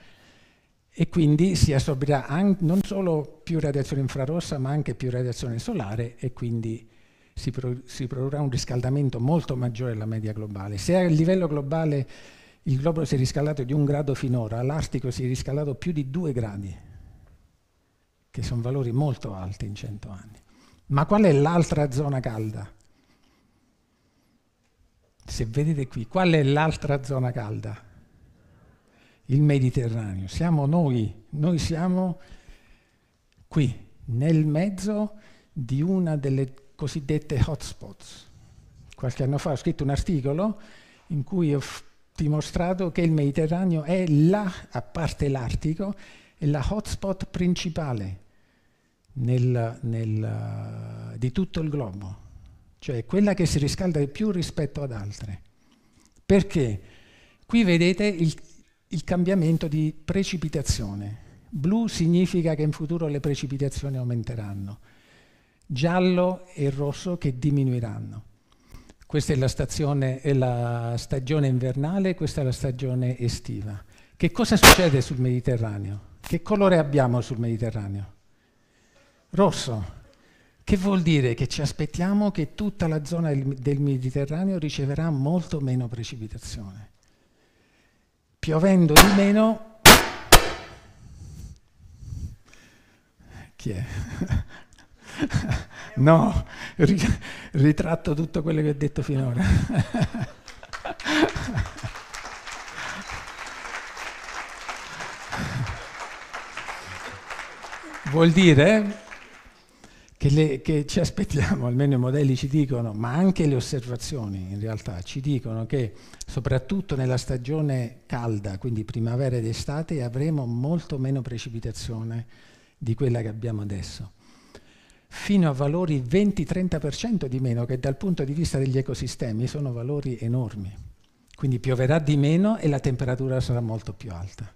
[SPEAKER 2] e quindi si assorbirà non solo più radiazione infrarossa ma anche più radiazione solare e quindi si, pro, si produrrà un riscaldamento molto maggiore della media globale. Se a livello globale il globo si è riscaldato di un grado finora, l'Artico si è riscaldato più di due gradi, che sono valori molto alti in cento anni. Ma qual è l'altra zona calda? Se vedete qui, qual è l'altra zona calda? Il Mediterraneo. Siamo noi, noi siamo qui, nel mezzo di una delle cosiddette hotspots. Qualche anno fa ho scritto un articolo in cui ho dimostrato che il Mediterraneo è la, a parte l'Artico, è la hotspot principale nel, nel, eh, di tutto il globo, cioè quella che si riscalda di più rispetto ad altre. Perché? Qui vedete il, il cambiamento di precipitazione. Blu significa che in futuro le precipitazioni aumenteranno giallo e rosso che diminuiranno. Questa è la, stazione, è la stagione invernale, questa è la stagione estiva. Che cosa succede sul Mediterraneo? Che colore abbiamo sul Mediterraneo? Rosso. Che vuol dire che ci aspettiamo che tutta la zona del Mediterraneo riceverà molto meno precipitazione. Piovendo di meno... Chi è? No, ritratto tutto quello che ho detto finora. Vuol dire che, le, che, ci aspettiamo, almeno i modelli ci dicono, ma anche le osservazioni in realtà ci dicono che soprattutto nella stagione calda, quindi primavera ed estate, avremo molto meno precipitazione di quella che abbiamo adesso fino a valori 20-30% di meno, che dal punto di vista degli ecosistemi sono valori enormi. Quindi pioverà di meno e la temperatura sarà molto più alta.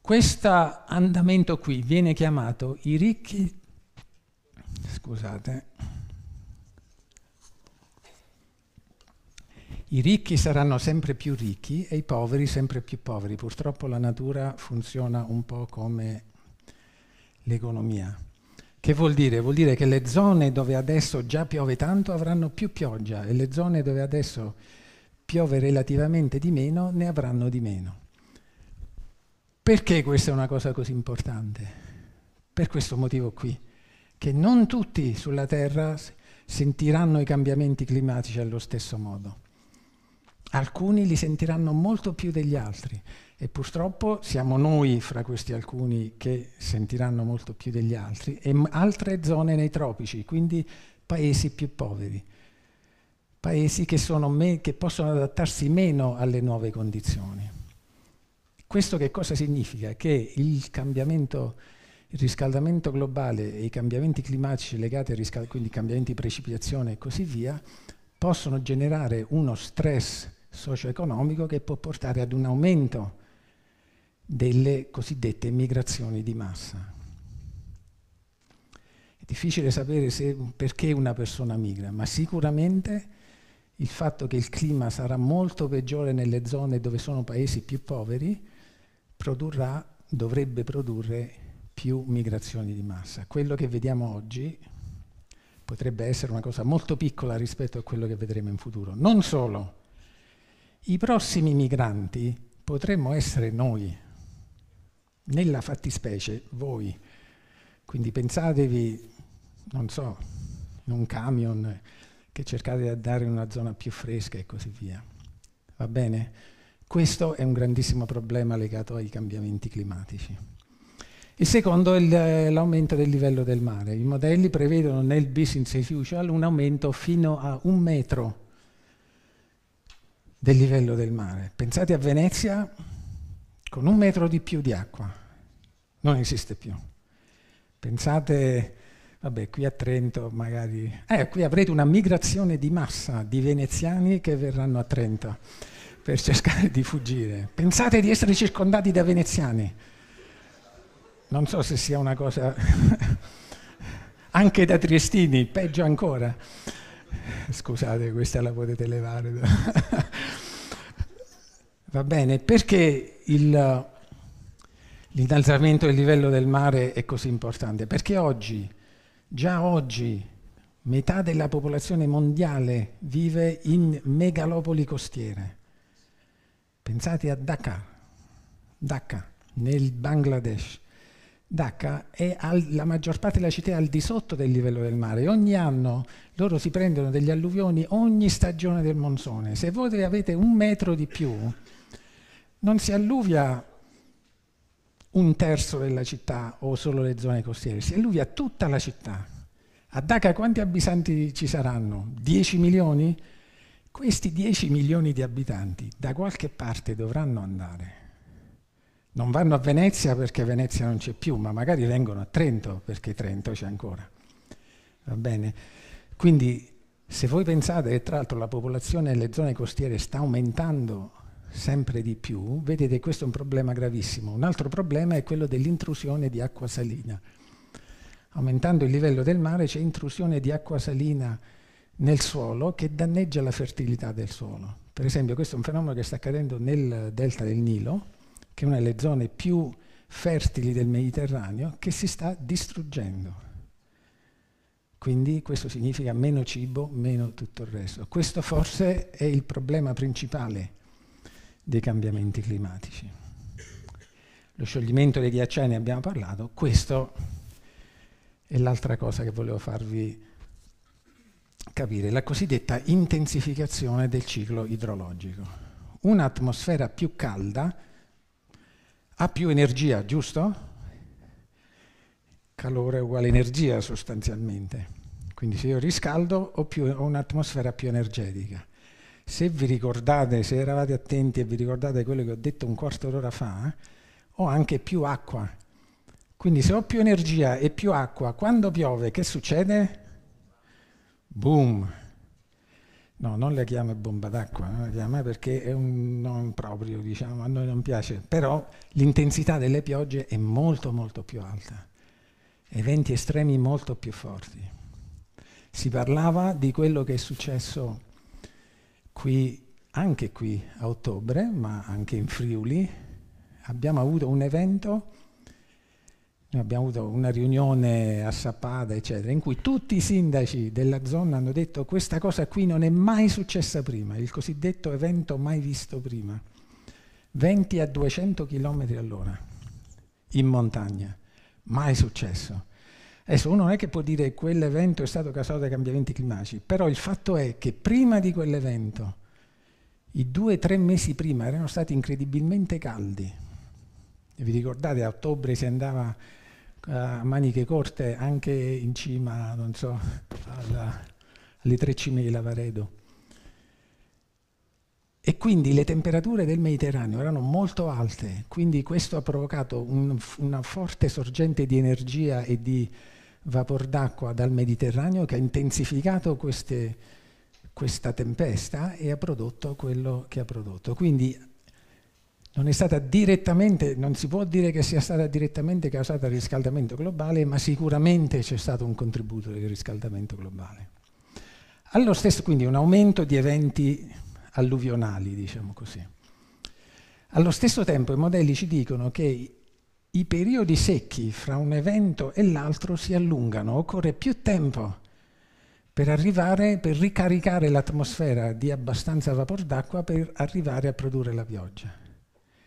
[SPEAKER 2] Questo andamento qui viene chiamato i ricchi, scusate, i ricchi saranno sempre più ricchi e i poveri sempre più poveri. Purtroppo la natura funziona un po' come l'economia. Che vuol dire? Vuol dire che le zone dove adesso già piove tanto avranno più pioggia e le zone dove adesso piove relativamente di meno ne avranno di meno. Perché questa è una cosa così importante? Per questo motivo qui, che non tutti sulla Terra sentiranno i cambiamenti climatici allo stesso modo. Alcuni li sentiranno molto più degli altri e purtroppo siamo noi, fra questi alcuni, che sentiranno molto più degli altri, e altre zone nei tropici, quindi paesi più poveri, paesi che, che possono adattarsi meno alle nuove condizioni. Questo che cosa significa? Che il cambiamento il riscaldamento globale e i cambiamenti climatici legati ai quindi cambiamenti di precipitazione e così via, possono generare uno stress socio-economico che può portare ad un aumento delle cosiddette migrazioni di massa. È difficile sapere se, perché una persona migra, ma sicuramente il fatto che il clima sarà molto peggiore nelle zone dove sono paesi più poveri produrrà, dovrebbe produrre più migrazioni di massa. Quello che vediamo oggi potrebbe essere una cosa molto piccola rispetto a quello che vedremo in futuro. Non solo, i prossimi migranti potremmo essere noi. Nella fattispecie voi, quindi pensatevi, non so, in un camion che cercate di andare in una zona più fresca e così via. Va bene? Questo è un grandissimo problema legato ai cambiamenti climatici. Il secondo è l'aumento del livello del mare. I modelli prevedono nel business as usual un aumento fino a un metro del livello del mare. Pensate a Venezia, con ecco, un metro di più di acqua. Non esiste più. Pensate, vabbè, qui a Trento magari... Eh, qui avrete una migrazione di massa di veneziani che verranno a Trento per cercare di fuggire. Pensate di essere circondati da veneziani. Non so se sia una cosa... anche da triestini, peggio ancora. Scusate, questa la potete levare. Va bene, perché il, l'innalzamento del livello del mare è così importante? Perché oggi, già oggi, metà della popolazione mondiale vive in megalopoli costiere. Pensate a Dhaka, Dhaka nel Bangladesh. Dhaka è al, la maggior parte della città è al di sotto del livello del mare. Ogni anno loro si prendono degli alluvioni ogni stagione del monsone. Se voi avete un metro di più, non si alluvia un terzo della città o solo le zone costiere, si alluvia tutta la città. A Dhaka quanti abitanti ci saranno? 10 milioni? Questi 10 milioni di abitanti da qualche parte dovranno andare. Non vanno a Venezia perché Venezia non c'è più, ma magari vengono a Trento perché Trento c'è ancora. Va bene? Quindi se voi pensate e tra l'altro la popolazione nelle zone costiere sta aumentando sempre di più, vedete questo è un problema gravissimo. Un altro problema è quello dell'intrusione di acqua salina. Aumentando il livello del mare c'è intrusione di acqua salina nel suolo che danneggia la fertilità del suolo. Per esempio questo è un fenomeno che sta accadendo nel delta del Nilo, che è una delle zone più fertili del Mediterraneo, che si sta distruggendo. Quindi questo significa meno cibo, meno tutto il resto. Questo forse è il problema principale dei cambiamenti climatici. Lo scioglimento dei ghiacciai ne abbiamo parlato, questo è l'altra cosa che volevo farvi capire, la cosiddetta intensificazione del ciclo idrologico. Un'atmosfera più calda ha più energia, giusto? Calore uguale energia sostanzialmente. Quindi se io riscaldo ho, più, ho un'atmosfera più energetica se vi ricordate, se eravate attenti e vi ricordate quello che ho detto un quarto d'ora fa, eh, ho anche più acqua. Quindi se ho più energia e più acqua, quando piove che succede? Boom! No, non la chiamo bomba d'acqua, la chiama perché è un non proprio, diciamo, a noi non piace, però l'intensità delle piogge è molto molto più alta, eventi estremi molto più forti. Si parlava di quello che è successo qui, anche qui a ottobre, ma anche in Friuli, abbiamo avuto un evento, abbiamo avuto una riunione a Sappada, eccetera, in cui tutti i sindaci della zona hanno detto questa cosa qui non è mai successa prima, il cosiddetto evento mai visto prima. 20 a 200 km all'ora in montagna, mai successo. Adesso uno non è che può dire che quell'evento è stato causato dai cambiamenti climatici, però il fatto è che prima di quell'evento, i due o tre mesi prima erano stati incredibilmente caldi. E vi ricordate, a ottobre si andava eh, a maniche corte anche in cima, non so, alla, alle tre cime di Lavaredo. E quindi le temperature del Mediterraneo erano molto alte, quindi questo ha provocato un, una forte sorgente di energia e di vapor d'acqua dal Mediterraneo che ha intensificato queste, questa tempesta e ha prodotto quello che ha prodotto. Quindi non è stata direttamente, non si può dire che sia stata direttamente causata dal riscaldamento globale, ma sicuramente c'è stato un contributo del riscaldamento globale. Allo stesso, quindi un aumento di eventi alluvionali, diciamo così. Allo stesso tempo i modelli ci dicono che i periodi secchi fra un evento e l'altro si allungano, occorre più tempo per arrivare, per ricaricare l'atmosfera di abbastanza vapor d'acqua per arrivare a produrre la pioggia.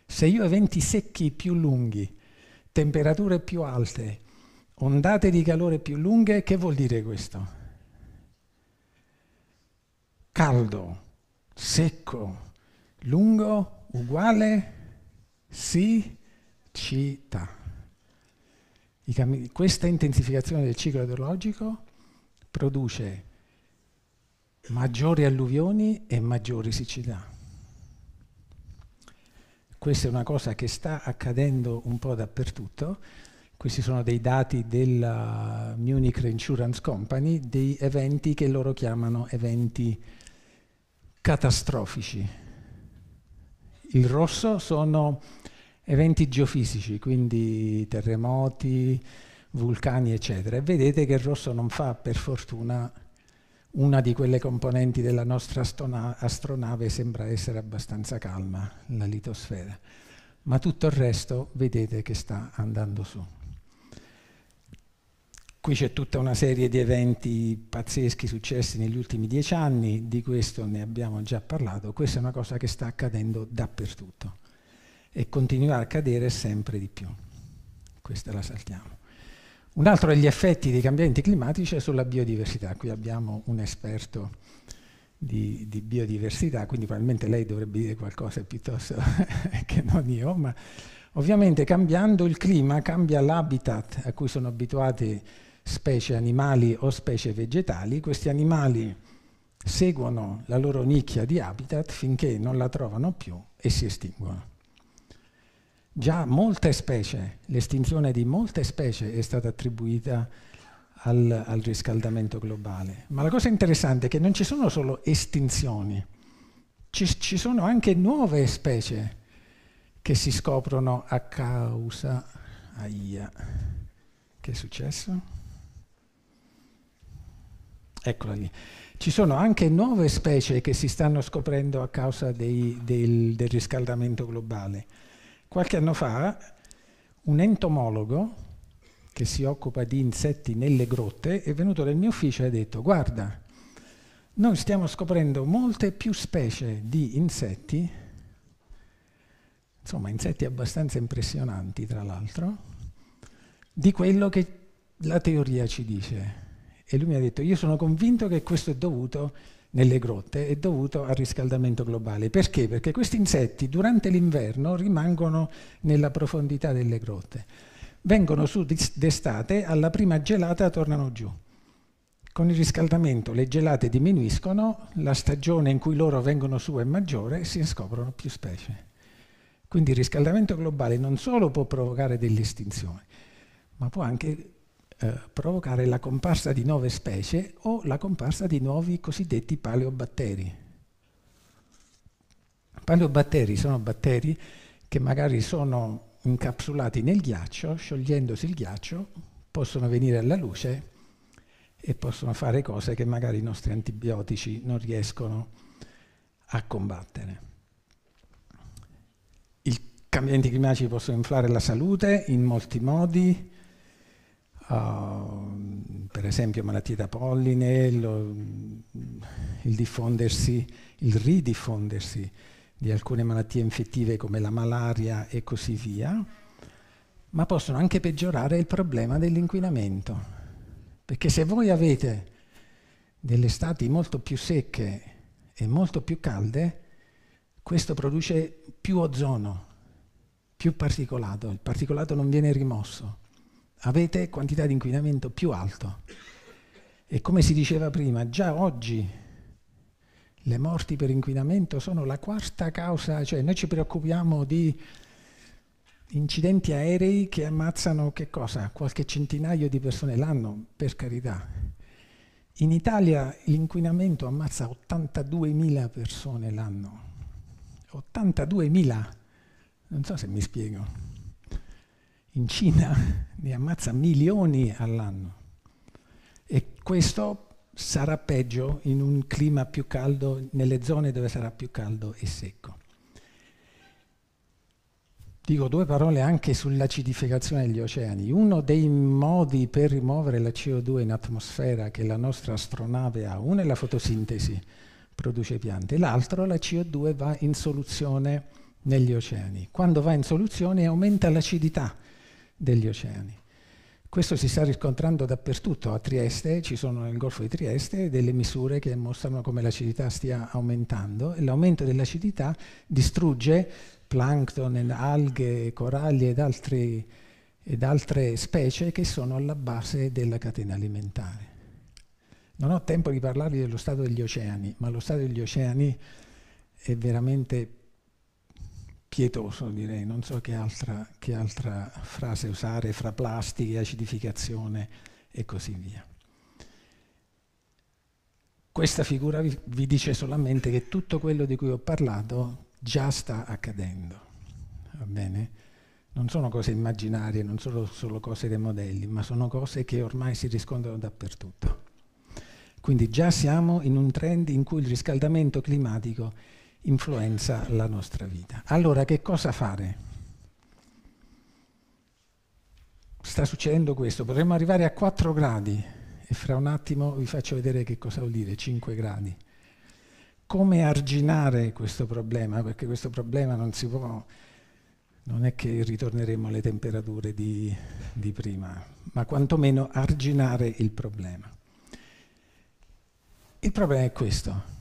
[SPEAKER 2] Se io ho eventi secchi più lunghi, temperature più alte, ondate di calore più lunghe, che vuol dire questo? Caldo, secco, lungo, uguale, sì, città. questa intensificazione del ciclo idrologico produce maggiori alluvioni e maggiori siccità. Questa è una cosa che sta accadendo un po' dappertutto. Questi sono dei dati della Munich Insurance Company, dei eventi che loro chiamano eventi catastrofici. Il rosso sono eventi geofisici, quindi terremoti, vulcani, eccetera. E vedete che il rosso non fa, per fortuna, una di quelle componenti della nostra astronave sembra essere abbastanza calma, la litosfera, ma tutto il resto vedete che sta andando su. Qui c'è tutta una serie di eventi pazzeschi successi negli ultimi dieci anni, di questo ne abbiamo già parlato, questa è una cosa che sta accadendo dappertutto e continuerà a cadere sempre di più. Questa la saltiamo. Un altro degli effetti dei cambiamenti climatici è sulla biodiversità. Qui abbiamo un esperto di, di biodiversità, quindi probabilmente lei dovrebbe dire qualcosa piuttosto che non io, ma ovviamente cambiando il clima cambia l'habitat a cui sono abituate specie animali o specie vegetali. Questi animali seguono la loro nicchia di habitat finché non la trovano più e si estinguono già molte specie, l'estinzione di molte specie è stata attribuita al, al, riscaldamento globale. Ma la cosa interessante è che non ci sono solo estinzioni, ci, ci sono anche nuove specie che si scoprono a causa... Aia, che è successo? Eccola lì. Ci sono anche nuove specie che si stanno scoprendo a causa dei, del, del riscaldamento globale. Qualche anno fa un entomologo che si occupa di insetti nelle grotte è venuto nel mio ufficio e ha detto guarda, noi stiamo scoprendo molte più specie di insetti, insomma insetti abbastanza impressionanti tra l'altro, di quello che la teoria ci dice. E lui mi ha detto io sono convinto che questo è dovuto nelle grotte è dovuto al riscaldamento globale. Perché? Perché questi insetti durante l'inverno rimangono nella profondità delle grotte. Vengono su d'estate, alla prima gelata tornano giù. Con il riscaldamento le gelate diminuiscono, la stagione in cui loro vengono su è maggiore e si scoprono più specie. Quindi il riscaldamento globale non solo può provocare dell'estinzione, ma può anche eh, provocare la comparsa di nuove specie o la comparsa di nuovi cosiddetti paleobatteri. Paleobatteri sono batteri che magari sono incapsulati nel ghiaccio, sciogliendosi il ghiaccio, possono venire alla luce e possono fare cose che magari i nostri antibiotici non riescono a combattere. I cambiamenti climatici possono inflare la salute in molti modi, uh, per esempio malattie da polline, lo, il diffondersi, il ridiffondersi di alcune malattie infettive come la malaria e così via, ma possono anche peggiorare il problema dell'inquinamento. Perché se voi avete delle estati molto più secche e molto più calde, questo produce più ozono, più particolato, il particolato non viene rimosso avete quantità di inquinamento più alto. E come si diceva prima, già oggi le morti per inquinamento sono la quarta causa, cioè noi ci preoccupiamo di incidenti aerei che ammazzano che cosa? Qualche centinaio di persone l'anno, per carità. In Italia l'inquinamento ammazza 82.000 persone l'anno. 82.000, non so se mi spiego in Cina ne ammazza milioni all'anno e questo sarà peggio in un clima più caldo, nelle zone dove sarà più caldo e secco. Dico due parole anche sull'acidificazione degli oceani. Uno dei modi per rimuovere la CO2 in atmosfera che la nostra astronave ha, uno è la fotosintesi, produce piante, l'altro la CO2 va in soluzione negli oceani. Quando va in soluzione aumenta l'acidità degli oceani. Questo si sta riscontrando dappertutto, a Trieste, ci sono nel Golfo di Trieste delle misure che mostrano come l'acidità stia aumentando e l'aumento dell'acidità distrugge plancton, alghe, coralli ed, altri, ed altre specie che sono alla base della catena alimentare. Non ho tempo di parlarvi dello stato degli oceani, ma lo stato degli oceani è veramente pietoso, direi, non so che altra, che altra frase usare fra plastiche, acidificazione e così via. Questa figura vi, vi dice solamente che tutto quello di cui ho parlato già sta accadendo, va bene? Non sono cose immaginarie, non sono solo cose dei modelli, ma sono cose che ormai si riscontrano dappertutto. Quindi già siamo in un trend in cui il riscaldamento climatico è influenza la nostra vita. Allora che cosa fare? Sta succedendo questo, potremmo arrivare a 4 gradi e fra un attimo vi faccio vedere che cosa vuol dire 5 gradi. Come arginare questo problema? Perché questo problema non si può, non è che ritorneremo alle temperature di, di prima, ma quantomeno arginare il problema. Il problema è questo,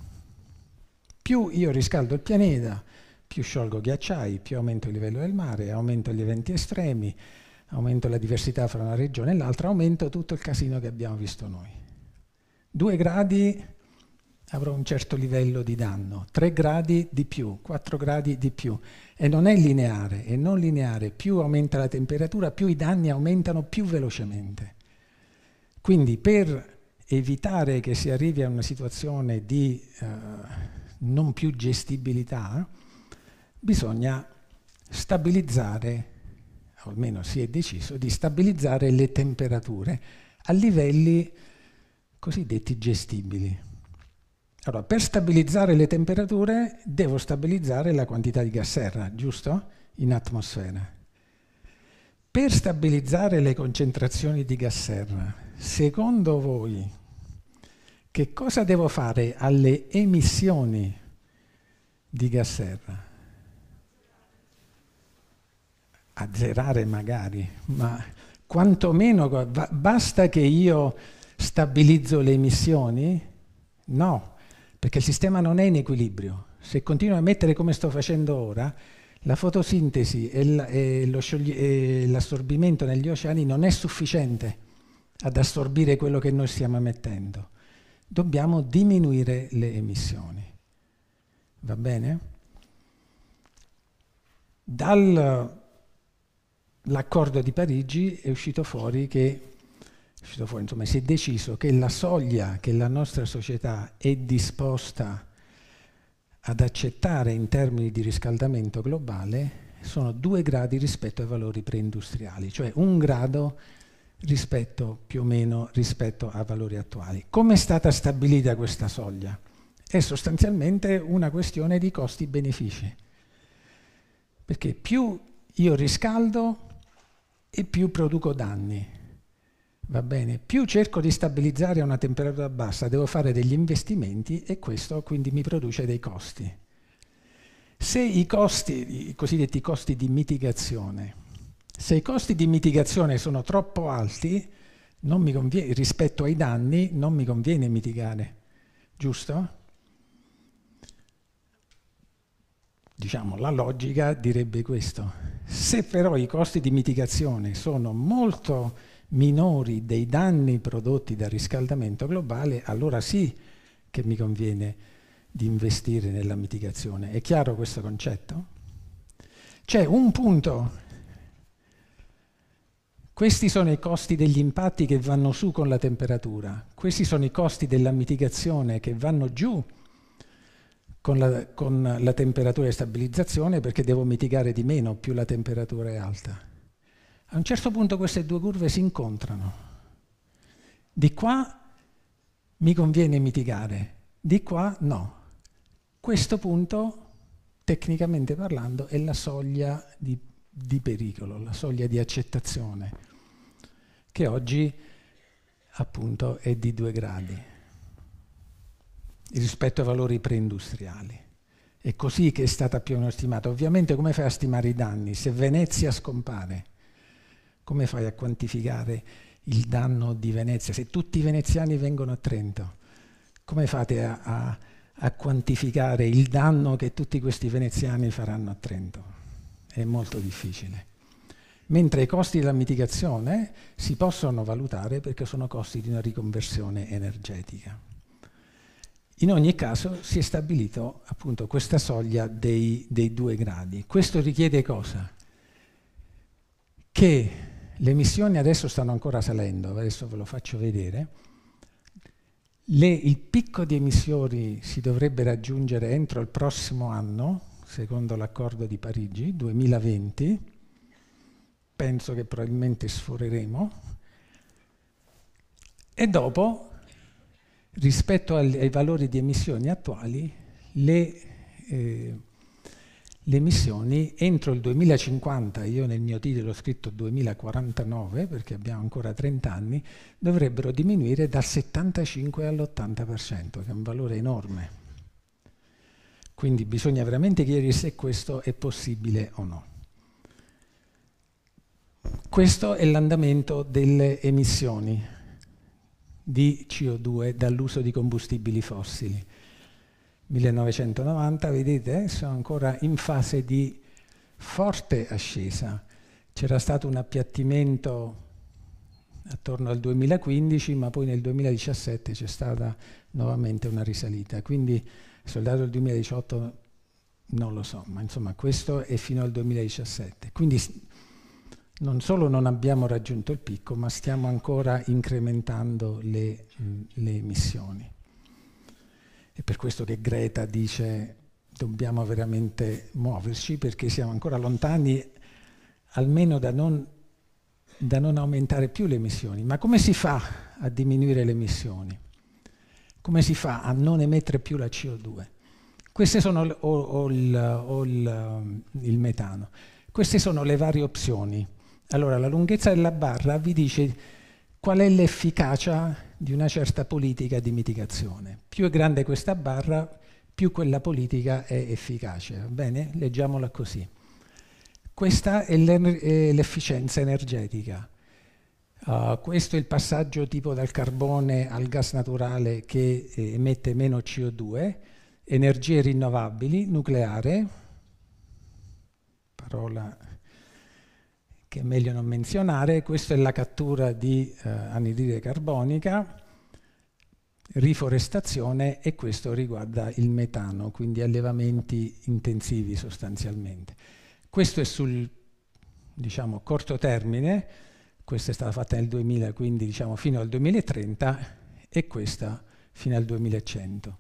[SPEAKER 2] più io riscaldo il pianeta, più sciolgo ghiacciai, più aumento il livello del mare, aumento gli eventi estremi, aumento la diversità fra una regione e l'altra, aumento tutto il casino che abbiamo visto noi. Due gradi avrò un certo livello di danno, tre gradi di più, quattro gradi di più e non è lineare, è non lineare, più aumenta la temperatura, più i danni aumentano più velocemente. Quindi per evitare che si arrivi a una situazione di eh, non più gestibilità, bisogna stabilizzare, o almeno si è deciso, di stabilizzare le temperature a livelli cosiddetti gestibili. Allora, per stabilizzare le temperature devo stabilizzare la quantità di gas serra, giusto? In atmosfera. Per stabilizzare le concentrazioni di gas serra, secondo voi che cosa devo fare alle emissioni di gas serra? Azzerare magari, ma quantomeno basta che io stabilizzo le emissioni? No, perché il sistema non è in equilibrio. Se continuo a mettere come sto facendo ora, la fotosintesi e l'assorbimento negli oceani non è sufficiente ad assorbire quello che noi stiamo emettendo dobbiamo diminuire le emissioni. Va bene? Dall'accordo di Parigi è uscito fuori che è uscito fuori, insomma, si è deciso che la soglia che la nostra società è disposta ad accettare in termini di riscaldamento globale sono due gradi rispetto ai valori preindustriali, cioè un grado rispetto più o meno rispetto a valori attuali. Come è stata stabilita questa soglia? È sostanzialmente una questione di costi-benefici, perché più io riscaldo e più produco danni. Va bene, più cerco di stabilizzare a una temperatura bassa, devo fare degli investimenti e questo quindi mi produce dei costi. Se i costi, i cosiddetti costi di mitigazione, se i costi di mitigazione sono troppo alti conviene, rispetto ai danni, non mi conviene mitigare, giusto? Diciamo, la logica direbbe questo. Se però i costi di mitigazione sono molto minori dei danni prodotti dal riscaldamento globale, allora sì che mi conviene di investire nella mitigazione. È chiaro questo concetto? C'è un punto questi sono i costi degli impatti che vanno su con la temperatura, questi sono i costi della mitigazione che vanno giù con la, con la temperatura di stabilizzazione perché devo mitigare di meno più la temperatura è alta. A un certo punto queste due curve si incontrano. Di qua mi conviene mitigare, di qua no. Questo punto, tecnicamente parlando, è la soglia di di pericolo, la soglia di accettazione, che oggi appunto è di due gradi rispetto ai valori preindustriali. È così che è stata più o meno stimata. Ovviamente come fai a stimare i danni? Se Venezia scompare, come fai a quantificare il danno di Venezia? Se tutti i veneziani vengono a Trento, come fate a, a, a quantificare il danno che tutti questi veneziani faranno a Trento? è molto difficile. Mentre i costi della mitigazione si possono valutare perché sono costi di una riconversione energetica. In ogni caso si è stabilito appunto questa soglia dei, dei due gradi. Questo richiede cosa? Che le emissioni adesso stanno ancora salendo, adesso ve lo faccio vedere. Le, il picco di emissioni si dovrebbe raggiungere entro il prossimo anno, secondo l'accordo di Parigi, 2020, penso che probabilmente sforeremo, e dopo, rispetto ai valori di emissioni attuali, le, eh, le emissioni entro il 2050, io nel mio titolo ho scritto 2049 perché abbiamo ancora 30 anni, dovrebbero diminuire dal 75 all'80%, che è un valore enorme. Quindi bisogna veramente chiedere se questo è possibile o no. Questo è l'andamento delle emissioni di CO2 dall'uso di combustibili fossili. 1990, vedete, eh, sono ancora in fase di forte ascesa. C'era stato un appiattimento attorno al 2015, ma poi nel 2017 c'è stata nuovamente una risalita. Quindi sul dato del 2018 non lo so, ma insomma questo è fino al 2017. Quindi non solo non abbiamo raggiunto il picco, ma stiamo ancora incrementando le, mh, le emissioni. È per questo che Greta dice dobbiamo veramente muoverci perché siamo ancora lontani almeno da non, da non aumentare più le emissioni. Ma come si fa a diminuire le emissioni? come si fa a non emettere più la CO2? Queste sono, o, o, il, o il, um, il metano. Queste sono le varie opzioni. Allora, la lunghezza della barra vi dice qual è l'efficacia di una certa politica di mitigazione. Più è grande questa barra, più quella politica è efficace. Va bene? Leggiamola così. Questa è l'efficienza energetica. Uh, questo è il passaggio tipo dal carbone al gas naturale che eh, emette meno CO2, energie rinnovabili, nucleare, parola che è meglio non menzionare, questa è la cattura di eh, anidride carbonica, riforestazione e questo riguarda il metano, quindi allevamenti intensivi sostanzialmente. Questo è sul diciamo, corto termine, questa è stata fatta nel 2000, quindi diciamo fino al 2030 e questa fino al 2100.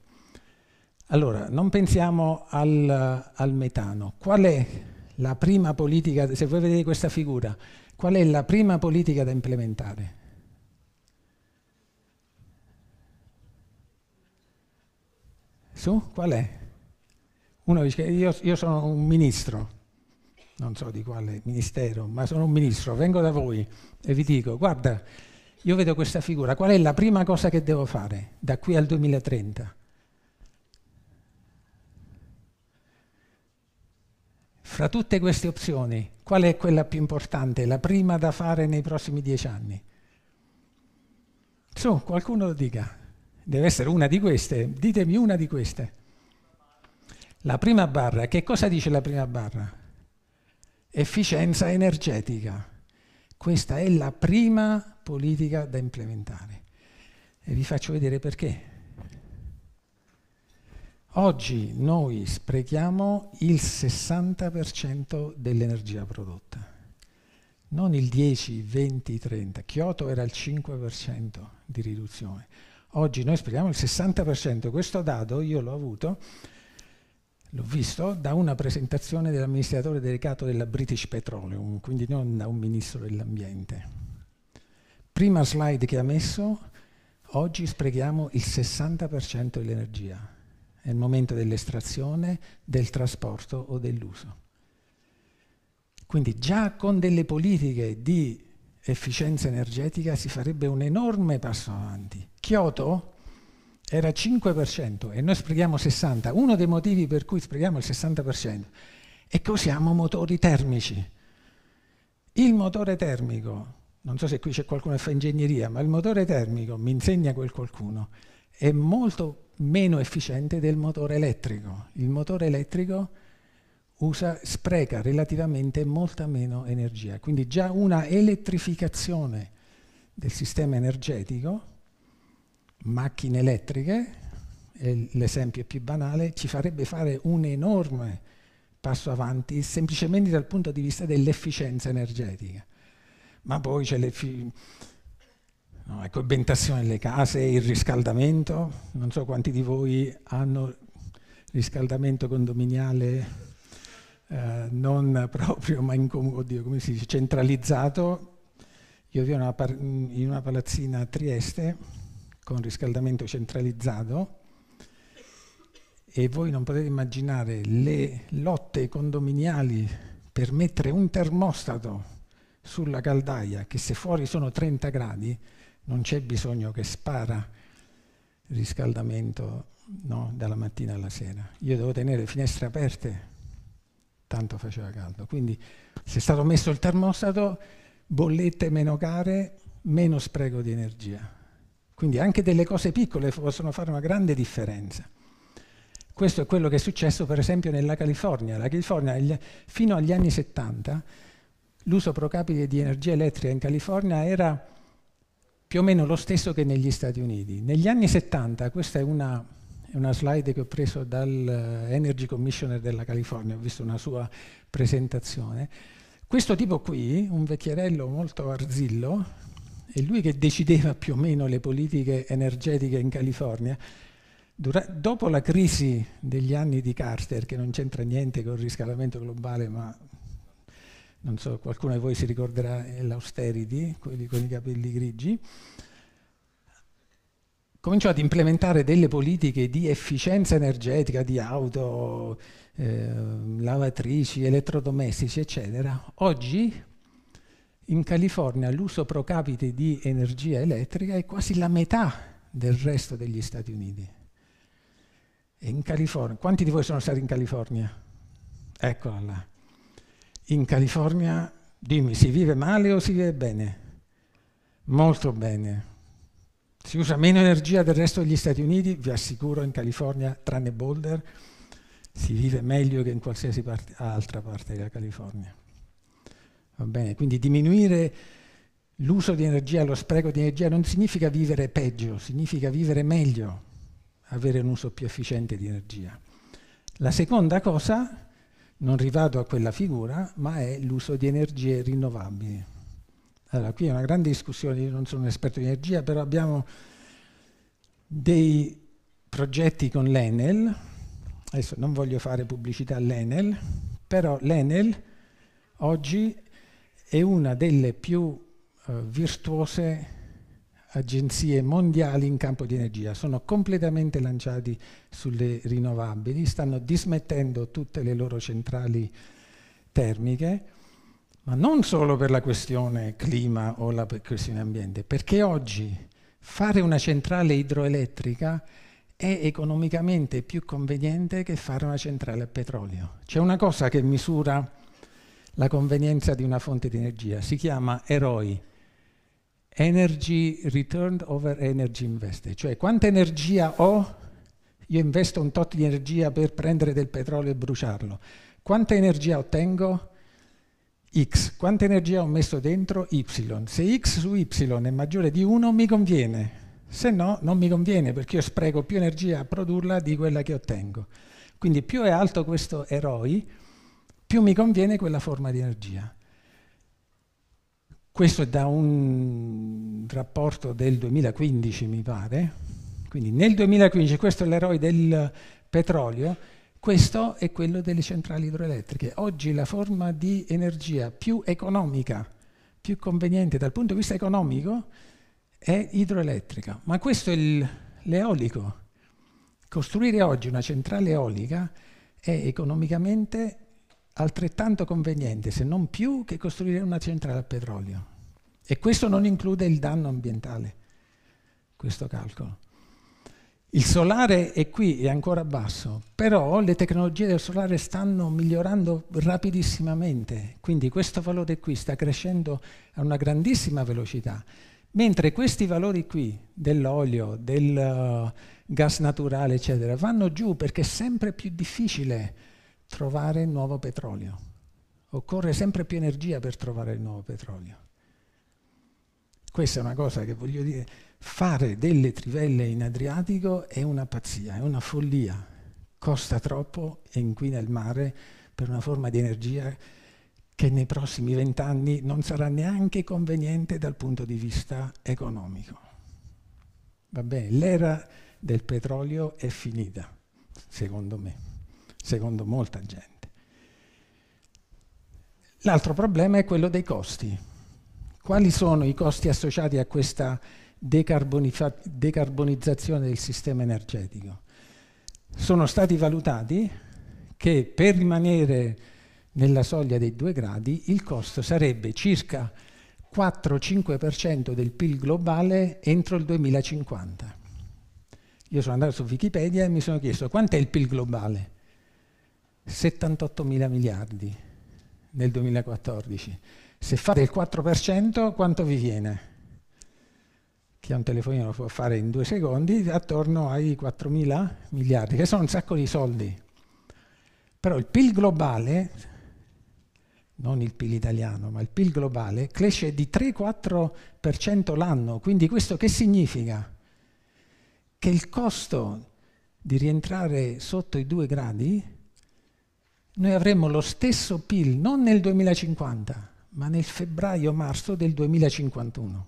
[SPEAKER 2] Allora, non pensiamo al, al metano. Qual è la prima politica, se voi vedete questa figura, qual è la prima politica da implementare? Su? Qual è? Uno dice, io, io sono un ministro, non so di quale ministero, ma sono un ministro, vengo da voi e vi dico, guarda, io vedo questa figura, qual è la prima cosa che devo fare da qui al 2030? Fra tutte queste opzioni, qual è quella più importante, la prima da fare nei prossimi dieci anni? Su, qualcuno lo dica. Deve essere una di queste, ditemi una di queste. La prima barra, che cosa dice la prima barra? efficienza energetica. Questa è la prima politica da implementare. E vi faccio vedere perché. Oggi noi sprechiamo il 60% dell'energia prodotta, non il 10, 20, 30. Kyoto era il 5% di riduzione. Oggi noi sprechiamo il 60%. Questo dato io l'ho avuto L'ho visto da una presentazione dell'amministratore delegato della British Petroleum, quindi non da un ministro dell'ambiente. Prima slide che ha messo, oggi sprechiamo il 60% dell'energia, nel momento dell'estrazione, del trasporto o dell'uso. Quindi già con delle politiche di efficienza energetica si farebbe un enorme passo avanti. Kyoto era 5% e noi sprechiamo 60%. Uno dei motivi per cui sprechiamo il 60% è che usiamo motori termici. Il motore termico, non so se qui c'è qualcuno che fa ingegneria, ma il motore termico, mi insegna quel qualcuno, è molto meno efficiente del motore elettrico. Il motore elettrico usa, spreca relativamente molta meno energia. Quindi già una elettrificazione del sistema energetico macchine elettriche, l'esempio più banale, ci farebbe fare un enorme passo avanti semplicemente dal punto di vista dell'efficienza energetica. Ma poi c'è l'ambientazione no, ecco, delle case, il riscaldamento, non so quanti di voi hanno riscaldamento condominiale eh, non proprio, ma in com- oddio, come si dice, centralizzato. Io vivo in una, par- in una palazzina a Trieste con riscaldamento centralizzato e voi non potete immaginare le lotte condominiali per mettere un termostato sulla caldaia che se fuori sono 30 gradi non c'è bisogno che spara riscaldamento no, dalla mattina alla sera. Io devo tenere le finestre aperte, tanto faceva caldo. Quindi se è stato messo il termostato, bollette meno care, meno spreco di energia. Quindi anche delle cose piccole possono fare una grande differenza. Questo è quello che è successo per esempio nella California. La California fino agli anni 70 l'uso pro capite di energia elettrica in California era più o meno lo stesso che negli Stati Uniti. Negli anni 70, questa è una, una slide che ho preso dal eh, Energy Commissioner della California, ho visto una sua presentazione, questo tipo qui, un vecchierello molto arzillo, e lui che decideva più o meno le politiche energetiche in California, Dura- dopo la crisi degli anni di Carter, che non c'entra niente con il riscaldamento globale, ma non so, qualcuno di voi si ricorderà l'austerity, quelli con i capelli grigi, cominciò ad implementare delle politiche di efficienza energetica di auto, eh, lavatrici, elettrodomestici, eccetera. Oggi in California l'uso pro capite di energia elettrica è quasi la metà del resto degli Stati Uniti. E in California, quanti di voi sono stati in California? Eccola là. In California, dimmi, si vive male o si vive bene? Molto bene. Si usa meno energia del resto degli Stati Uniti, vi assicuro in California, tranne Boulder, si vive meglio che in qualsiasi parte, altra parte della California. Va bene? Quindi diminuire l'uso di energia, lo spreco di energia non significa vivere peggio, significa vivere meglio, avere un uso più efficiente di energia. La seconda cosa, non rivado a quella figura, ma è l'uso di energie rinnovabili. Allora, qui è una grande discussione, io non sono un esperto di energia, però abbiamo dei progetti con l'Enel, adesso non voglio fare pubblicità all'Enel, però l'Enel oggi è una delle più eh, virtuose agenzie mondiali in campo di energia, sono completamente lanciati sulle rinnovabili, stanno dismettendo tutte le loro centrali termiche, ma non solo per la questione clima o la questione ambiente, perché oggi fare una centrale idroelettrica è economicamente più conveniente che fare una centrale a petrolio. C'è una cosa che misura la convenienza di una fonte di energia. Si chiama EROI, Energy Returned Over Energy Invested, cioè quanta energia ho, io investo un tot di energia per prendere del petrolio e bruciarlo. Quanta energia ottengo? X. Quanta energia ho messo dentro? Y. Se X su Y è maggiore di 1 mi conviene, se no non mi conviene perché io spreco più energia a produrla di quella che ottengo. Quindi più è alto questo eroi, più mi conviene quella forma di energia. Questo è da un rapporto del 2015, mi pare. Quindi nel 2015 questo è l'eroe del petrolio, questo è quello delle centrali idroelettriche. Oggi la forma di energia più economica, più conveniente dal punto di vista economico, è idroelettrica. Ma questo è l'eolico. Costruire oggi una centrale eolica è economicamente altrettanto conveniente, se non più, che costruire una centrale a petrolio. E questo non include il danno ambientale, questo calcolo. Il solare è qui, è ancora basso, però le tecnologie del solare stanno migliorando rapidissimamente, quindi questo valore qui sta crescendo a una grandissima velocità, mentre questi valori qui dell'olio, del uh, gas naturale, eccetera, vanno giù perché è sempre più difficile trovare nuovo petrolio. Occorre sempre più energia per trovare il nuovo petrolio. Questa è una cosa che voglio dire, fare delle trivelle in Adriatico è una pazzia, è una follia. Costa troppo e inquina il mare per una forma di energia che nei prossimi vent'anni non sarà neanche conveniente dal punto di vista economico. Vabbè, l'era del petrolio è finita, secondo me secondo molta gente. L'altro problema è quello dei costi. Quali sono i costi associati a questa decarbonizzazione del sistema energetico? Sono stati valutati che per rimanere nella soglia dei 2 gradi il costo sarebbe circa 4-5% del PIL globale entro il 2050. Io sono andato su Wikipedia e mi sono chiesto quant'è il PIL globale? 78 mila miliardi nel 2014. Se fate il 4% quanto vi viene? Chi ha un telefonino lo può fare in due secondi, attorno ai 4 mila miliardi, che sono un sacco di soldi. Però il PIL globale, non il PIL italiano, ma il PIL globale, cresce di 3-4% l'anno. Quindi questo che significa? Che il costo di rientrare sotto i 2 gradi noi avremo lo stesso PIL non nel 2050, ma nel febbraio-marzo del 2051.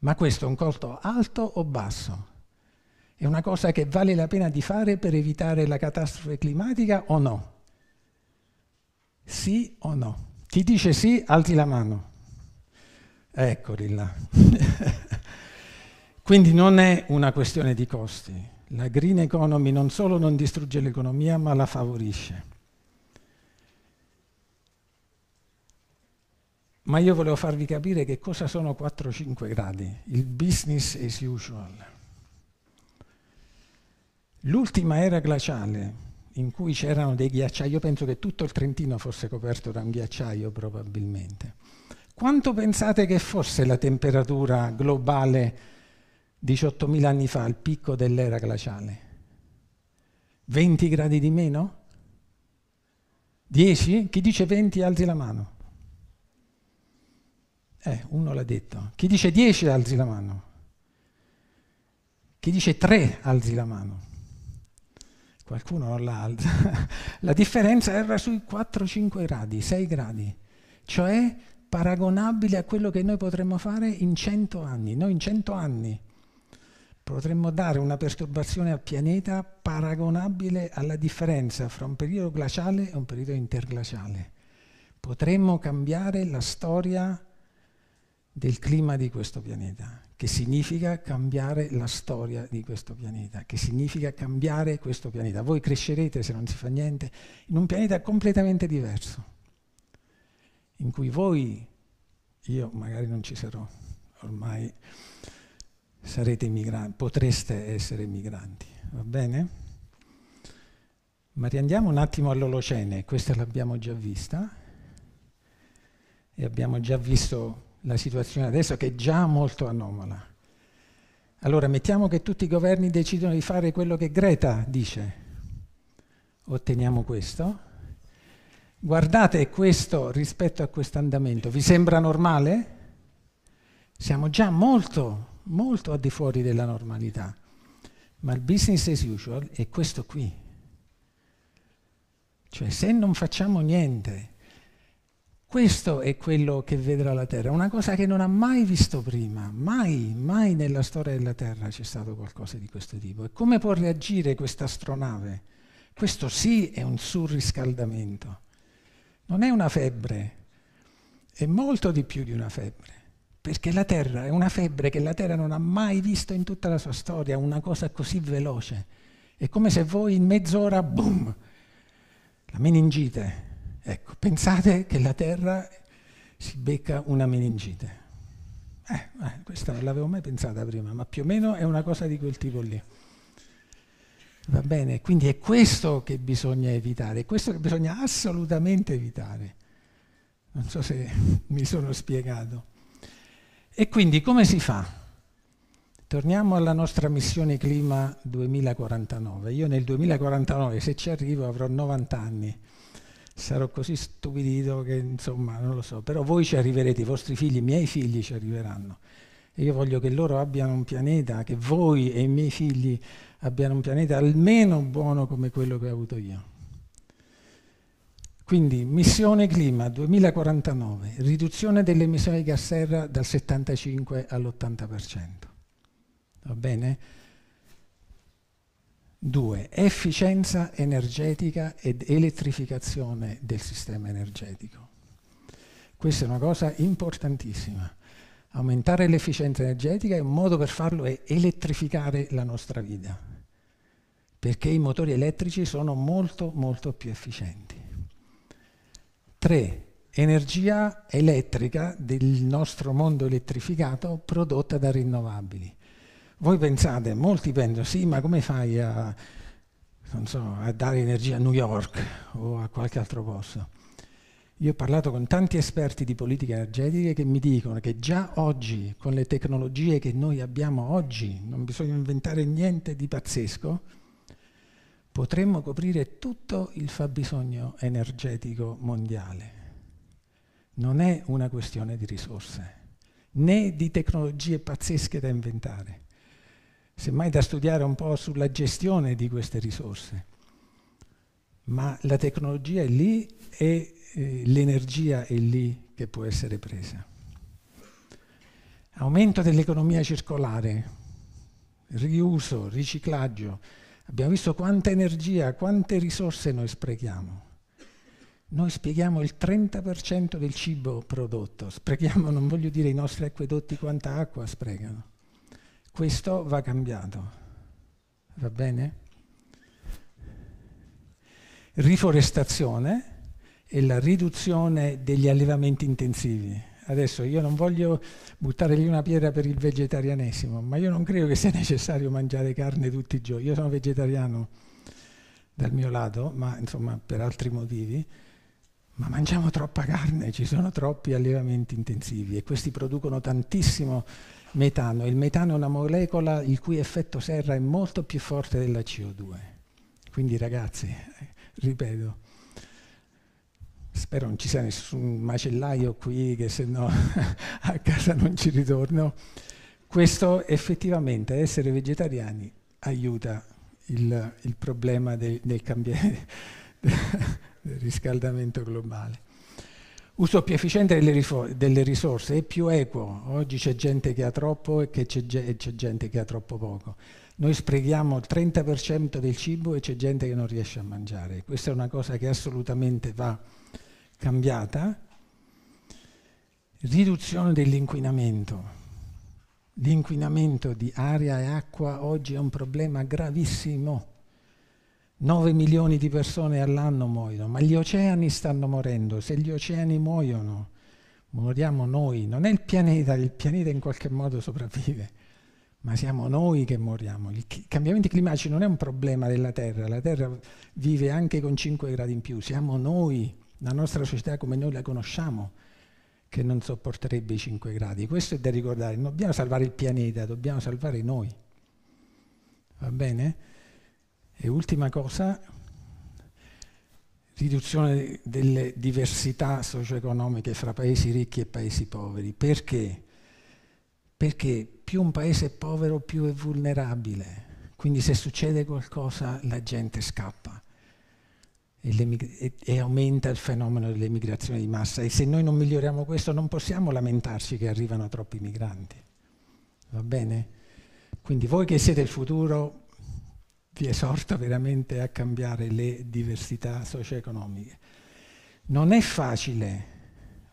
[SPEAKER 2] Ma questo è un costo alto o basso? È una cosa che vale la pena di fare per evitare la catastrofe climatica o no? Sì o no? Chi dice sì, alzi la mano. Eccoli là. Quindi non è una questione di costi. La green economy non solo non distrugge l'economia, ma la favorisce. ma io volevo farvi capire che cosa sono 4-5 gradi, il business as usual. L'ultima era glaciale, in cui c'erano dei ghiacciai, io penso che tutto il Trentino fosse coperto da un ghiacciaio probabilmente. Quanto pensate che fosse la temperatura globale 18.000 anni fa, al picco dell'era glaciale? 20 gradi di meno? 10? Chi dice 20 alzi la mano. Eh, uno l'ha detto. Chi dice 10 alzi la mano. Chi dice 3 alzi la mano. Qualcuno non la alza. la differenza era sui 4-5 gradi, 6 gradi, cioè paragonabile a quello che noi potremmo fare in 100 anni. Noi in 100 anni potremmo dare una perturbazione al pianeta paragonabile alla differenza fra un periodo glaciale e un periodo interglaciale. Potremmo cambiare la storia del clima di questo pianeta, che significa cambiare la storia di questo pianeta, che significa cambiare questo pianeta. Voi crescerete, se non si fa niente, in un pianeta completamente diverso, in cui voi, io magari non ci sarò, ormai sarete migranti, potreste essere migranti, va bene? Ma riandiamo un attimo all'Olocene, questa l'abbiamo già vista e abbiamo già visto la situazione adesso che è già molto anomala. Allora mettiamo che tutti i governi decidono di fare quello che Greta dice. Otteniamo questo. Guardate questo rispetto a questo andamento, vi sembra normale? Siamo già molto, molto al di fuori della normalità, ma il business as usual è questo qui. Cioè se non facciamo niente questo è quello che vedrà la Terra, una cosa che non ha mai visto prima, mai, mai nella storia della Terra c'è stato qualcosa di questo tipo. E come può reagire questa astronave? Questo sì è un surriscaldamento, non è una febbre, è molto di più di una febbre, perché la Terra è una febbre che la Terra non ha mai visto in tutta la sua storia, una cosa così veloce. È come se voi in mezz'ora, boom, la meningite, Ecco, pensate che la Terra si becca una meningite. Eh, eh, questa non l'avevo mai pensata prima, ma più o meno è una cosa di quel tipo lì. Va bene, quindi è questo che bisogna evitare, è questo che bisogna assolutamente evitare. Non so se mi sono spiegato. E quindi come si fa? Torniamo alla nostra missione clima 2049. Io nel 2049, se ci arrivo, avrò 90 anni sarò così stupidito che insomma non lo so, però voi ci arriverete, i vostri figli, i miei figli ci arriveranno. E io voglio che loro abbiano un pianeta, che voi e i miei figli abbiano un pianeta almeno buono come quello che ho avuto io. Quindi missione clima 2049, riduzione delle emissioni di gas serra dal 75 all'80%. Va bene? 2. Efficienza energetica ed elettrificazione del sistema energetico. Questa è una cosa importantissima. Aumentare l'efficienza energetica e un modo per farlo è elettrificare la nostra vita, perché i motori elettrici sono molto molto più efficienti. 3. Energia elettrica del nostro mondo elettrificato prodotta da rinnovabili voi pensate, molti pensano, sì, ma come fai a, so, a dare energia a New York o a qualche altro posto? Io ho parlato con tanti esperti di politica energetica che mi dicono che già oggi, con le tecnologie che noi abbiamo oggi, non bisogna inventare niente di pazzesco, potremmo coprire tutto il fabbisogno energetico mondiale. Non è una questione di risorse, né di tecnologie pazzesche da inventare semmai da studiare un po' sulla gestione di queste risorse. Ma la tecnologia è lì e eh, l'energia è lì che può essere presa. Aumento dell'economia circolare, riuso, riciclaggio. Abbiamo visto quanta energia, quante risorse noi sprechiamo. Noi spieghiamo il 30% del cibo prodotto, sprechiamo, non voglio dire i nostri acquedotti quanta acqua sprecano questo va cambiato, va bene? Riforestazione e la riduzione degli allevamenti intensivi. Adesso io non voglio buttare lì una pietra per il vegetarianesimo, ma io non credo che sia necessario mangiare carne tutti i giorni. Io sono vegetariano dal mio lato, ma insomma per altri motivi ma mangiamo troppa carne, ci sono troppi allevamenti intensivi e questi producono tantissimo metano. Il metano è una molecola il cui effetto serra è molto più forte della CO2. Quindi ragazzi, eh, ripeto, spero non ci sia nessun macellaio qui che se no a casa non ci ritorno. Questo effettivamente, essere vegetariani, aiuta il, il problema del, del cambiamento del riscaldamento globale. Uso più efficiente delle, delle risorse e più equo. Oggi c'è gente che ha troppo e c'è, c'è gente che ha troppo poco. Noi sprechiamo il 30% del cibo e c'è gente che non riesce a mangiare. Questa è una cosa che assolutamente va cambiata. Riduzione dell'inquinamento. L'inquinamento di aria e acqua oggi è un problema gravissimo 9 milioni di persone all'anno muoiono, ma gli oceani stanno morendo, se gli oceani muoiono moriamo noi, non è il pianeta, il pianeta in qualche modo sopravvive, ma siamo noi che moriamo. Il cambiamento climatico non è un problema della Terra, la Terra vive anche con 5 gradi in più, siamo noi, la nostra società come noi la conosciamo, che non sopporterebbe i 5 gradi. Questo è da ricordare, non dobbiamo salvare il pianeta, dobbiamo salvare noi. Va bene? E ultima cosa, riduzione delle diversità socio-economiche fra paesi ricchi e paesi poveri. Perché? Perché più un paese è povero, più è vulnerabile. Quindi se succede qualcosa la gente scappa e, e aumenta il fenomeno dell'emigrazione di massa. E se noi non miglioriamo questo non possiamo lamentarci che arrivano troppi migranti. Va bene? Quindi voi che siete il futuro ti esorta veramente a cambiare le diversità socio-economiche. Non è facile,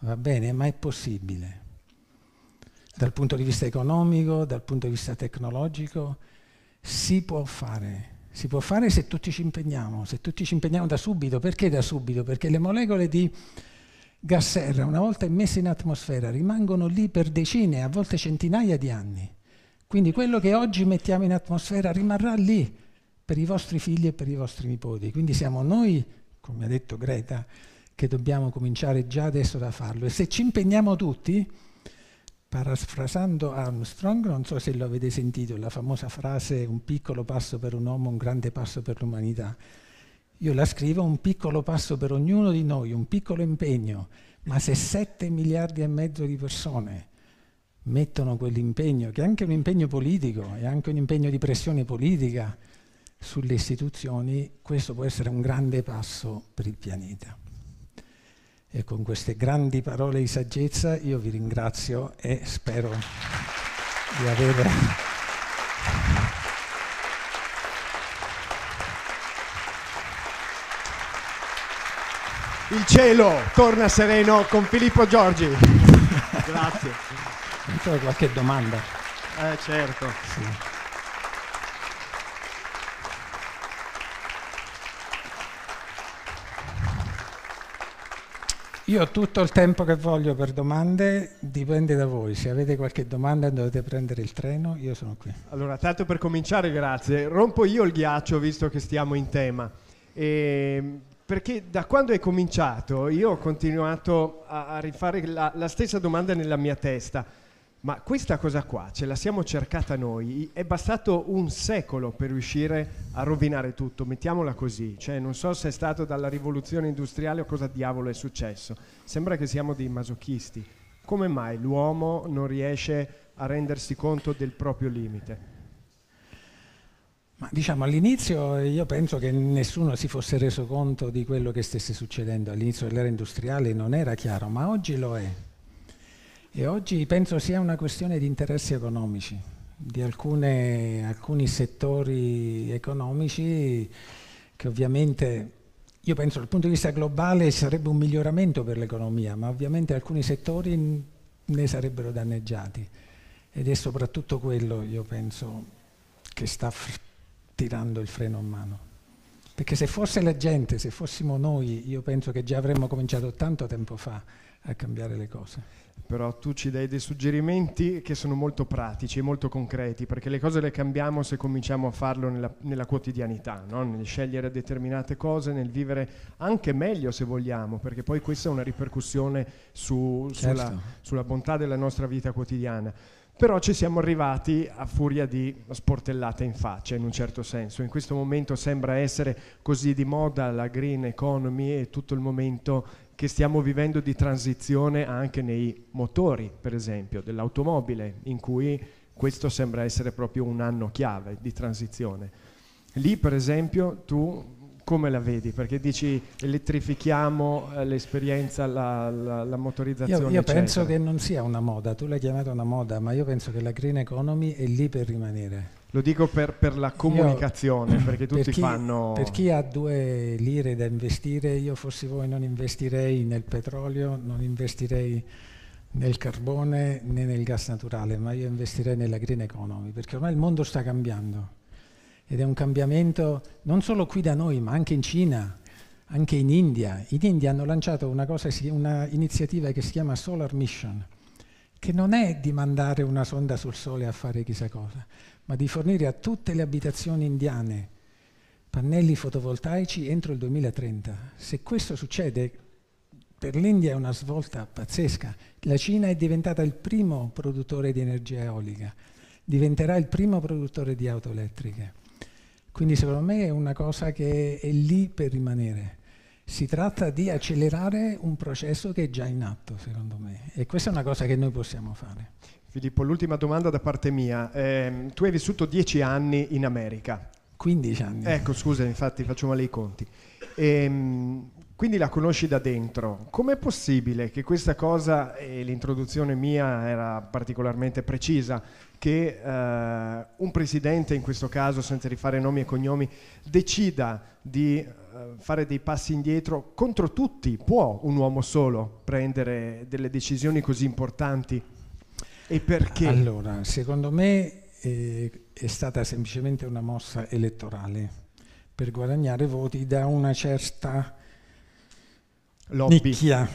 [SPEAKER 2] va bene, ma è possibile. Dal punto di vista economico, dal punto di vista tecnologico, si può fare. Si può fare se tutti ci impegniamo, se tutti ci impegniamo da subito. Perché da subito? Perché le molecole di gas serra, una volta immesse in atmosfera, rimangono lì per decine, a volte centinaia di anni. Quindi quello che oggi mettiamo in atmosfera rimarrà lì per i vostri figli e per i vostri nipoti. Quindi siamo noi, come ha detto Greta, che dobbiamo cominciare già adesso a farlo. E se ci impegniamo tutti, parafrasando Armstrong, non so se lo avete sentito, la famosa frase un piccolo passo per un uomo, un grande passo per l'umanità. Io la scrivo un piccolo passo per ognuno di noi, un piccolo impegno, ma se 7 miliardi e mezzo di persone mettono quell'impegno, che è anche un impegno politico, è anche un impegno di pressione politica, sulle istituzioni, questo può essere un grande passo per il pianeta. E con queste grandi parole di saggezza io vi ringrazio e spero di aver...
[SPEAKER 1] Il cielo torna sereno con Filippo Giorgi. Grazie.
[SPEAKER 2] Non c'è qualche domanda?
[SPEAKER 3] Eh certo.
[SPEAKER 2] Sì. Io ho tutto il tempo che voglio per domande, dipende da voi. Se avete qualche domanda dovete prendere il treno, io sono qui.
[SPEAKER 1] Allora, tanto per cominciare, grazie. Rompo io il ghiaccio visto che stiamo in tema. E ehm, perché da quando è cominciato io ho continuato a, a rifare la, la stessa domanda nella mia testa ma questa cosa qua ce la siamo cercata noi, è bastato un secolo per riuscire a rovinare tutto, mettiamola così, cioè non so se è stato dalla rivoluzione industriale o cosa diavolo è successo, sembra che siamo dei masochisti. Come mai l'uomo non riesce a rendersi conto del proprio limite?
[SPEAKER 2] Ma diciamo all'inizio io penso che nessuno si fosse reso conto di quello che stesse succedendo, all'inizio dell'era industriale non era chiaro, ma oggi lo è. E oggi penso sia una questione di interessi economici, di alcune, alcuni settori economici che ovviamente, io penso dal punto di vista globale sarebbe un miglioramento per l'economia, ma ovviamente alcuni settori ne sarebbero danneggiati. Ed è soprattutto quello, io penso, che sta tirando il freno a mano. Perché se fosse la gente, se fossimo noi, io penso che già avremmo cominciato tanto tempo fa a cambiare le cose però tu ci dai
[SPEAKER 1] dei suggerimenti che sono molto pratici e molto concreti, perché le cose le cambiamo se cominciamo a farlo nella, nella quotidianità, no? nel scegliere determinate cose, nel vivere anche meglio se vogliamo, perché poi questa è una ripercussione su, certo. sulla, sulla bontà della nostra vita quotidiana. Però ci siamo arrivati a furia di sportellate in faccia, in un certo senso. In questo momento sembra essere così di moda la green economy e tutto il momento che stiamo vivendo di transizione anche nei motori, per esempio, dell'automobile, in cui questo sembra essere proprio un anno chiave di transizione. Lì, per esempio, tu come la vedi? Perché dici elettrifichiamo eh, l'esperienza, la, la, la motorizzazione. Io, io penso che
[SPEAKER 2] non sia una moda, tu l'hai chiamata una moda, ma io penso che la green economy è lì per rimanere. Lo dico per, per la
[SPEAKER 1] comunicazione, io, perché tutti per chi, fanno... Per chi
[SPEAKER 2] ha due lire da investire, io fossi voi non investirei nel petrolio, non investirei nel carbone né nel gas naturale, ma io investirei nella green economy, perché ormai il mondo sta cambiando ed è un cambiamento non solo qui da noi, ma anche in Cina, anche in India. In India hanno lanciato una, cosa, una che si chiama Solar Mission, che non è di mandare una sonda sul Sole a fare chissà cosa, ma di fornire a tutte le abitazioni indiane pannelli fotovoltaici entro il 2030. Se questo succede, per l'India è una svolta pazzesca. La Cina è diventata il primo produttore di energia eolica, diventerà il primo produttore di auto elettriche. Quindi secondo me è una cosa che è lì per rimanere. Si tratta di accelerare un processo che è già in atto, secondo me, e questa è una cosa che noi possiamo fare.
[SPEAKER 1] Filippo, l'ultima domanda da parte mia. Eh, tu hai vissuto dieci anni in America. 15 anni. Ecco, scusa, infatti faccio male i conti. E, ehm, quindi la conosci da dentro. Com'è possibile che questa cosa, e l'introduzione mia era particolarmente precisa, che eh, un presidente, in questo caso senza rifare nomi e cognomi, decida di eh, fare dei passi indietro contro tutti? Può un uomo solo prendere delle decisioni così importanti
[SPEAKER 2] e perché? Allora, secondo me eh, è stata semplicemente una mossa elettorale per guadagnare voti da una certa Lobby. nicchia.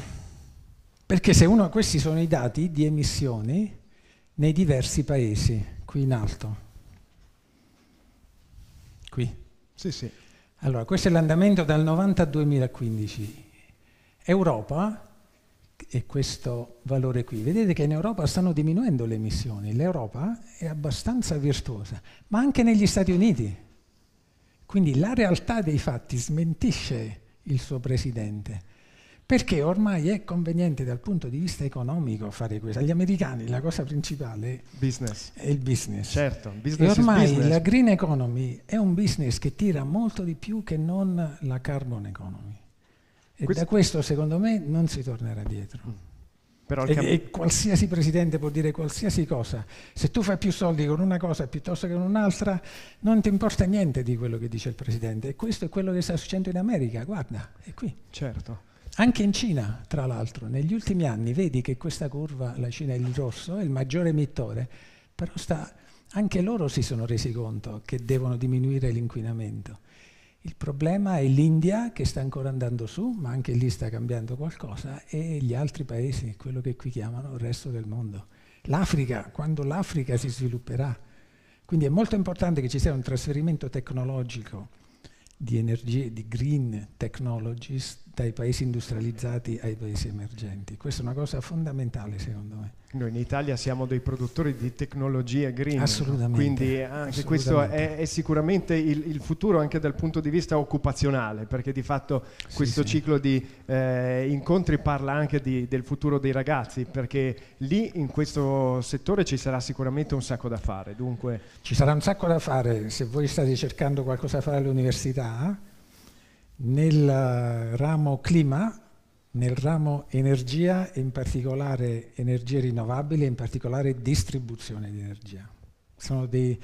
[SPEAKER 2] Perché se uno, questi sono i dati di emissioni nei diversi paesi, qui in alto. Qui. Sì, sì. Allora, questo è l'andamento dal 90 al 2015. Europa e questo valore qui. Vedete che in Europa stanno diminuendo le emissioni, l'Europa è abbastanza virtuosa, ma anche negli Stati Uniti. Quindi la realtà dei fatti smentisce il suo presidente, perché ormai è conveniente dal punto di vista economico fare questo. Agli americani la cosa principale
[SPEAKER 1] business. è il business. Certo, business e ormai business. la
[SPEAKER 2] green economy è un business che tira molto di più che non la carbon economy. E questo... da questo secondo me non si tornerà dietro. Mm. E, e, qualsiasi presidente può dire qualsiasi cosa. Se tu fai più soldi con una cosa piuttosto che con un'altra, non ti importa niente di quello che dice il presidente. E questo è quello che sta succedendo in America, guarda, è qui. Certo. Anche in Cina, tra l'altro, negli ultimi anni vedi che questa curva, la Cina è il rosso, è il maggiore emittore, però sta... anche loro si sono resi conto che devono diminuire l'inquinamento. Il problema è l'India che sta ancora andando su, ma anche lì sta cambiando qualcosa, e gli altri paesi, quello che qui chiamano il resto del mondo. L'Africa, quando l'Africa si svilupperà. Quindi è molto importante che ci sia un trasferimento tecnologico di energie, di green technologies dai paesi industrializzati ai paesi emergenti. Questa è una cosa fondamentale secondo me. Noi in
[SPEAKER 1] Italia siamo dei produttori di tecnologie green, assolutamente, quindi eh, anche assolutamente. questo è, è sicuramente il, il, futuro anche dal punto di vista occupazionale, perché di fatto questo sì. ciclo di eh, incontri parla anche di, del futuro dei ragazzi, perché lì in questo settore ci sarà sicuramente un sacco da fare. Dunque...
[SPEAKER 2] Ci sarà un sacco da fare se voi state cercando qualcosa da fare all'università nel eh, ramo clima, nel ramo energia, in particolare energie rinnovabili, in particolare distribuzione di energia. Sono dei,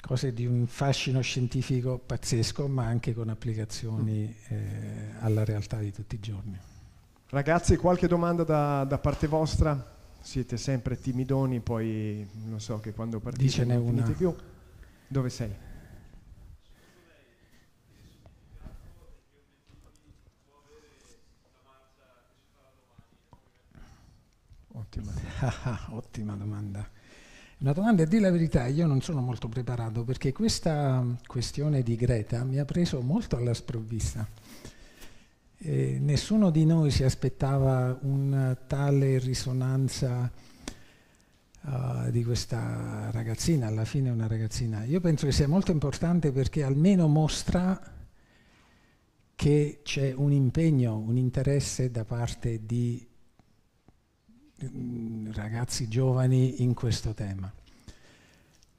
[SPEAKER 2] cose di un fascino scientifico pazzesco, ma anche con applicazioni eh, alla realtà di tutti i giorni.
[SPEAKER 1] Ragazzi, qualche domanda da, da, parte vostra? Siete sempre timidoni, poi non so che quando partite Dicene non una. più. Dove sei?
[SPEAKER 2] Ottima, Ottima domanda. Una domanda, di la verità, io non sono molto preparato perché questa questione di Greta mi ha preso molto alla sprovvista. Eh, nessuno di noi si aspettava una tale risonanza uh, di questa ragazzina, alla fine una ragazzina. Io penso che sia molto importante perché almeno mostra che c'è un impegno, un interesse da parte di Mm, ragazzi giovani in questo tema.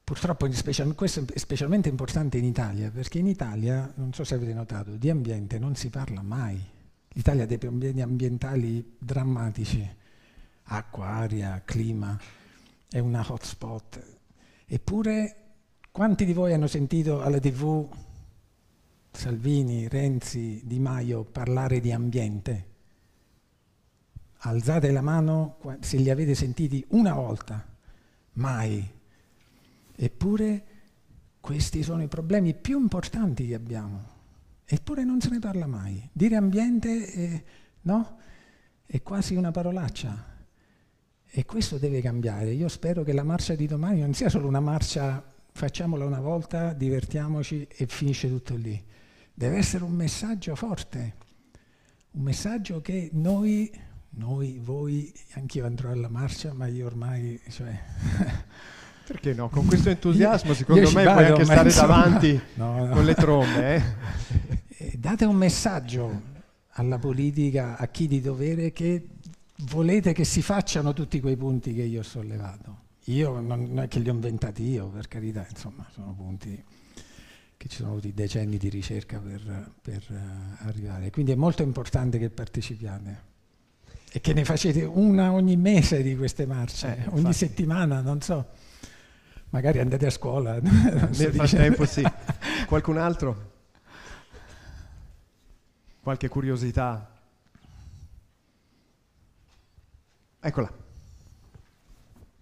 [SPEAKER 2] Purtroppo special, questo è specialmente importante in Italia, perché in Italia, non so se avete notato, di ambiente non si parla mai. L'Italia ha dei problemi ambientali drammatici, acqua, aria, clima, è una hotspot. Eppure quanti di voi hanno sentito alla tv Salvini, Renzi, Di Maio parlare di ambiente? alzate la mano se li avete sentiti una volta, mai. Eppure questi sono i problemi più importanti che abbiamo, eppure non se ne parla mai. Dire ambiente è, no? è quasi una parolaccia e questo deve cambiare. Io spero che la marcia di domani non sia solo una marcia facciamola una volta, divertiamoci e finisce tutto lì. Deve essere un messaggio forte, un messaggio che noi noi, voi, anch'io andrò alla marcia, ma io ormai... Cioè... Perché no? Con questo entusiasmo secondo me vado, puoi anche stare insomma... davanti no, no. con le trombe. Eh. eh? Date un messaggio alla politica, a chi di dovere, che volete che si facciano tutti quei punti che io ho sollevato. Io non, non è che li ho inventati io, per carità, insomma, sono punti che ci sono voluti decenni di ricerca per, per eh, arrivare. Quindi è molto importante che partecipiate e che ne facete una ogni mese di queste marce, eh, ogni settimana, non so. Magari eh. andate a scuola. Nel frattempo sì.
[SPEAKER 1] Qualcun altro? Qualche curiosità? Eccola.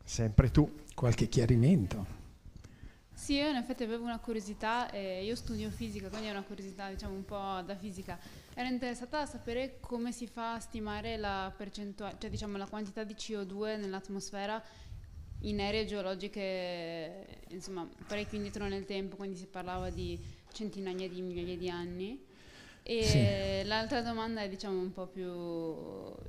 [SPEAKER 1] Sempre tu. Qualche chiarimento.
[SPEAKER 4] Sì, io in effetti avevo una curiosità, eh, io studio fisica, quindi è una curiosità diciamo un po' da fisica. Ero interessata a sapere come si fa a stimare la percentuale, cioè diciamo la quantità di CO2 nell'atmosfera in aree geologiche, insomma, parecchio indietro nel tempo, quindi si parlava di centinaia di migliaia di anni. E sì. l'altra domanda è diciamo un po' più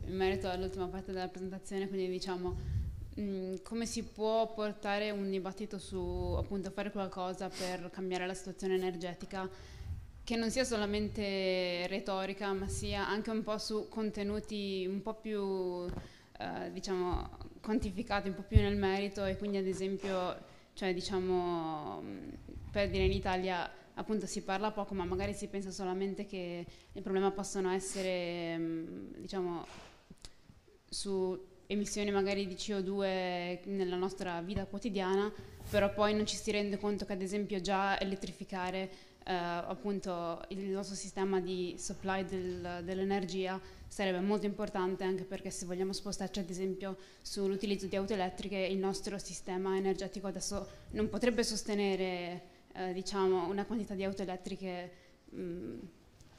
[SPEAKER 4] in merito all'ultima parte della presentazione, quindi diciamo Mm, come si può portare un dibattito su appunto fare qualcosa per cambiare la situazione energetica che non sia solamente retorica ma sia anche un po' su contenuti un po' più eh, diciamo quantificati un po' più nel merito e quindi ad esempio cioè diciamo mm, per dire in Italia appunto si parla poco ma magari si pensa solamente che il problema possono essere mm, diciamo su emissioni magari di CO2 nella nostra vita quotidiana, però poi non ci si rende conto che ad esempio già elettrificare eh, appunto il nostro sistema di supply del, dell'energia sarebbe molto importante anche perché se vogliamo spostarci ad esempio sull'utilizzo di auto elettriche il nostro sistema energetico adesso non potrebbe sostenere eh, diciamo una quantità di auto elettriche mh, mm,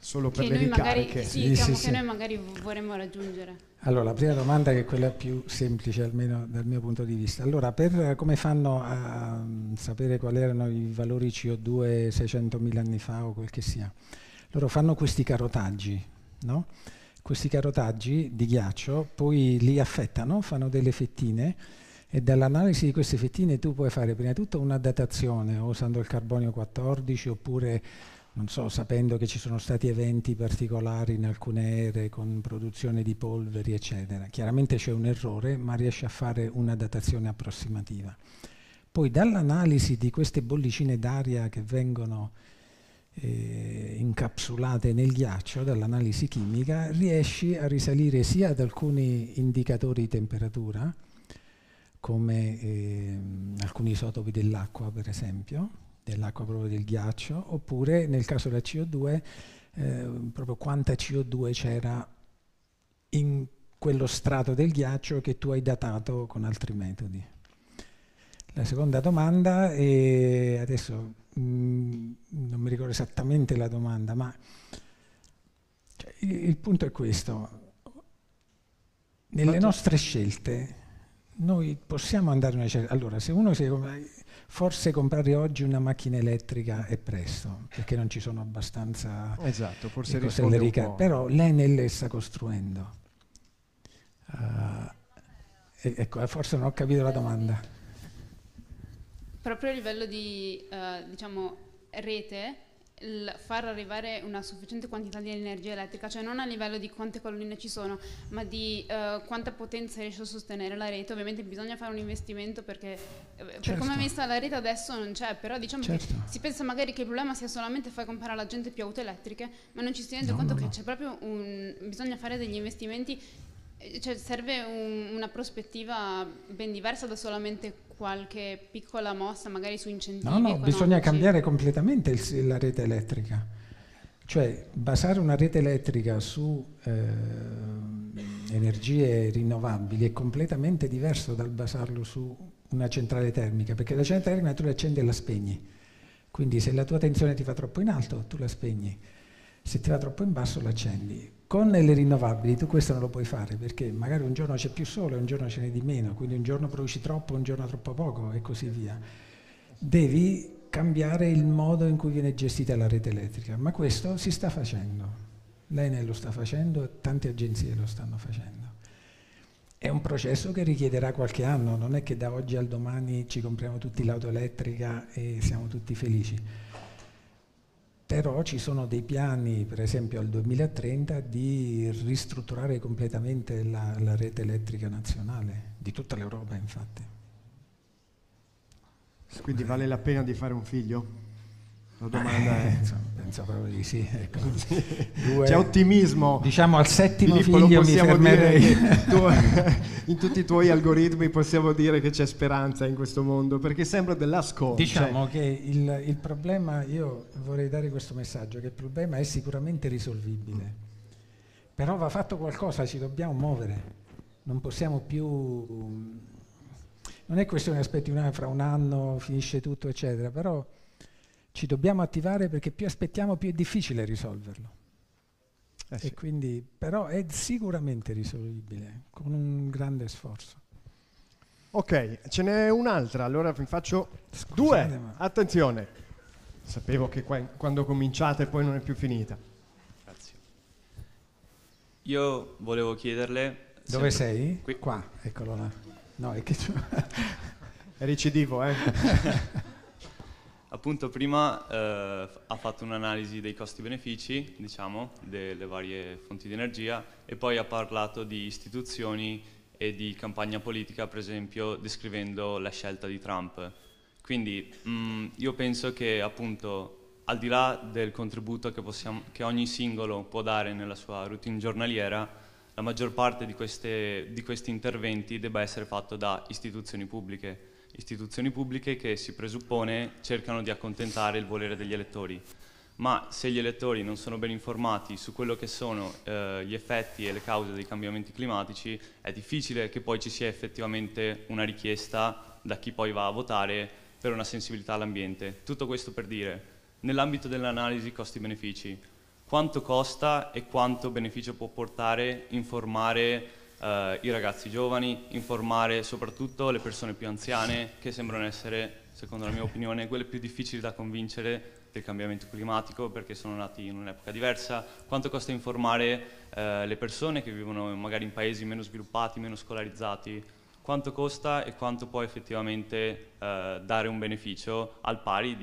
[SPEAKER 4] solo per che le ricariche. Magari, sì, diciamo sì, che noi magari vorremmo raggiungere.
[SPEAKER 2] Allora, la prima domanda che è quella più semplice, almeno dal mio punto di vista. Allora, per, come fanno a mm, sapere quali erano i valori CO2 600.000 anni fa o quel che sia? Loro fanno questi carotaggi, no? Questi carotaggi di ghiaccio, poi li affettano, fanno delle fettine e dall'analisi di queste fettine tu puoi fare prima di tutto una datazione, usando il carbonio 14 oppure non so, sapendo che ci sono stati eventi particolari in alcune ere con produzione di polveri, eccetera. Chiaramente c'è un errore, ma riesce a fare una datazione approssimativa. Poi dall'analisi di queste bollicine d'aria che vengono eh, incapsulate nel ghiaccio, dall'analisi chimica, riesci a risalire sia ad alcuni indicatori di temperatura, come eh, alcuni isotopi dell'acqua per esempio, dell'acqua proprio del ghiaccio, oppure nel caso della CO2, eh, proprio quanta CO2 c'era in quello strato del ghiaccio che tu hai datato con altri metodi. La seconda domanda è, adesso mh, mm, non mi ricordo esattamente la domanda, ma cioè, il, il punto è questo. Nelle nostre scelte noi possiamo andare una certa... Allora, se uno si forse comprare oggi una macchina elettrica è presto, perché non ci sono abbastanza
[SPEAKER 1] esatto, forse cose delicate, però
[SPEAKER 2] l'Enel sta costruendo. Uh, ecco, eh, forse non ho capito la domanda.
[SPEAKER 4] Proprio a livello di, uh, diciamo, rete, far arrivare una sufficiente quantità di energia elettrica, cioè non a livello di quante colonne ci sono, ma di uh, quanta potenza riesce a sostenere la rete. Ovviamente bisogna fare un investimento perché certo. per come certo. è messa la rete adesso non c'è, però diciamo certo. che si pensa magari che il problema sia solamente far comprare alla gente più auto elettriche, ma non ci si rende no, conto no, che no. c'è proprio un bisogna fare degli investimenti eh, cioè serve un, una prospettiva ben diversa da solamente qualche piccola mossa, magari su incentivi. No, no, economici. bisogna
[SPEAKER 2] cambiare completamente il, la rete elettrica. Cioè basare una rete elettrica su eh, energie rinnovabili è completamente diverso dal basarlo su una centrale termica, perché la centrale termica tu la accendi e la spegni. Quindi se la tua tensione ti va troppo in alto, tu la spegni. Se ti va troppo in basso, la accendi con le rinnovabili tu questo non lo puoi fare perché magari un giorno c'è più sole, un giorno ce n'è di meno, quindi un giorno produci troppo, un giorno troppo poco e così via. Devi cambiare il modo in cui viene gestita la rete elettrica, ma questo si sta facendo. L'Enel lo sta facendo e tante agenzie lo stanno facendo. È un processo che richiederà qualche anno, non è che da oggi al domani ci compriamo tutti l'auto elettrica e siamo tutti felici però ci sono dei piani, per esempio al 2030, di ristrutturare completamente la, la rete elettrica nazionale, di tutta l'Europa infatti.
[SPEAKER 1] Quindi vale la pena di fare un figlio? La domanda è... Eh, insomma, penso proprio di sì. Ecco. Due, C'è ottimismo. Diciamo
[SPEAKER 2] al settimo Filippo, figlio mi fermerei. Tu,
[SPEAKER 1] in tutti i tuoi algoritmi possiamo dire che c'è speranza in questo mondo, perché sembra della scorsa. Diciamo
[SPEAKER 2] cioè. che il, il, problema, io vorrei dare questo messaggio, che il problema è sicuramente risolvibile, mm. però va fatto qualcosa, ci dobbiamo muovere, non possiamo più... Non è questione aspetti una, fra un anno, finisce tutto, eccetera, però ci dobbiamo attivare perché più aspettiamo più è difficile risolverlo. Eh sì. quindi, però è sicuramente risolvibile eh, con un grande sforzo.
[SPEAKER 1] Ok, ce n'è un'altra, allora vi faccio Scusate, due. Ma... Attenzione, sapevo che qua, quando cominciate poi non è più finita.
[SPEAKER 3] Grazie. Io volevo chiederle... Dove sei? Qui.
[SPEAKER 1] Qua, eccolo là. No, è che tu... È recidivo, eh?
[SPEAKER 3] Appunto prima eh, ha fatto un'analisi dei costi-benefici, diciamo, delle varie fonti di energia e poi ha parlato di istituzioni e di campagna politica, per esempio, descrivendo la scelta di Trump. Quindi mh, mm, io penso che appunto al di là del contributo che, possiamo, che, ogni singolo può dare nella sua routine giornaliera, la maggior parte di, queste, di questi interventi debba essere fatto da istituzioni pubbliche istituzioni pubbliche che si presuppone cercano di accontentare il volere degli elettori. Ma se gli elettori non sono ben informati su quello che sono eh, gli effetti e le cause dei cambiamenti climatici, è difficile che poi ci sia effettivamente una richiesta da chi poi va a votare per una sensibilità all'ambiente. Tutto questo per dire, nell'ambito dell'analisi costi-benefici, quanto costa e quanto beneficio può portare informare eh, i ragazzi giovani, informare soprattutto le persone più anziane che sembrano essere, secondo la mia opinione, quelle più difficili da convincere del cambiamento climatico perché sono nati in un'epoca diversa, quanto costa informare eh, le persone che vivono magari in paesi meno sviluppati, meno scolarizzati, quanto costa e quanto può effettivamente eh, dare un beneficio al pari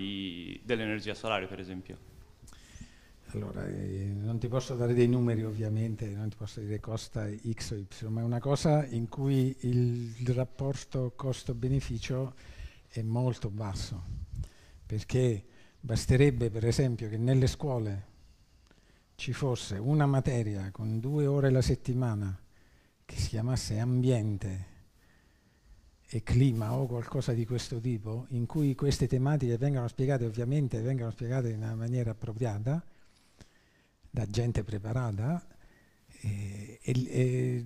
[SPEAKER 3] dell'energia solare per esempio.
[SPEAKER 2] Allora, eh, non ti posso dare dei numeri ovviamente, non ti posso dire costa X o Y, ma è una cosa in cui il rapporto costo-beneficio è molto basso, perché basterebbe per esempio che nelle scuole ci fosse una materia con due ore la settimana che si chiamasse ambiente e clima o qualcosa di questo tipo, in cui queste tematiche vengano spiegate ovviamente, vengano spiegate in una maniera appropriata, da gente preparata e, eh, e, e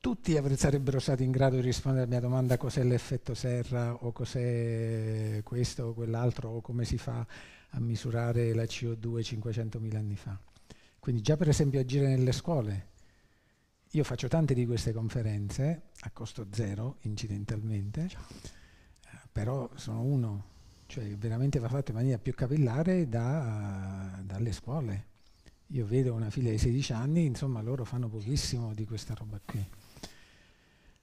[SPEAKER 2] tutti sarebbero stati in grado di rispondere alla mia domanda cos'è l'effetto serra o cos'è questo o quell'altro o come si fa a misurare la CO2 500.000 anni fa. Quindi già per esempio agire nelle scuole. Io faccio tante di queste conferenze a costo zero, incidentalmente, però sono uno, cioè veramente va fatto in maniera più capillare da, dalle scuole io vedo una figlia di 16 anni, insomma loro fanno pochissimo di questa roba qui.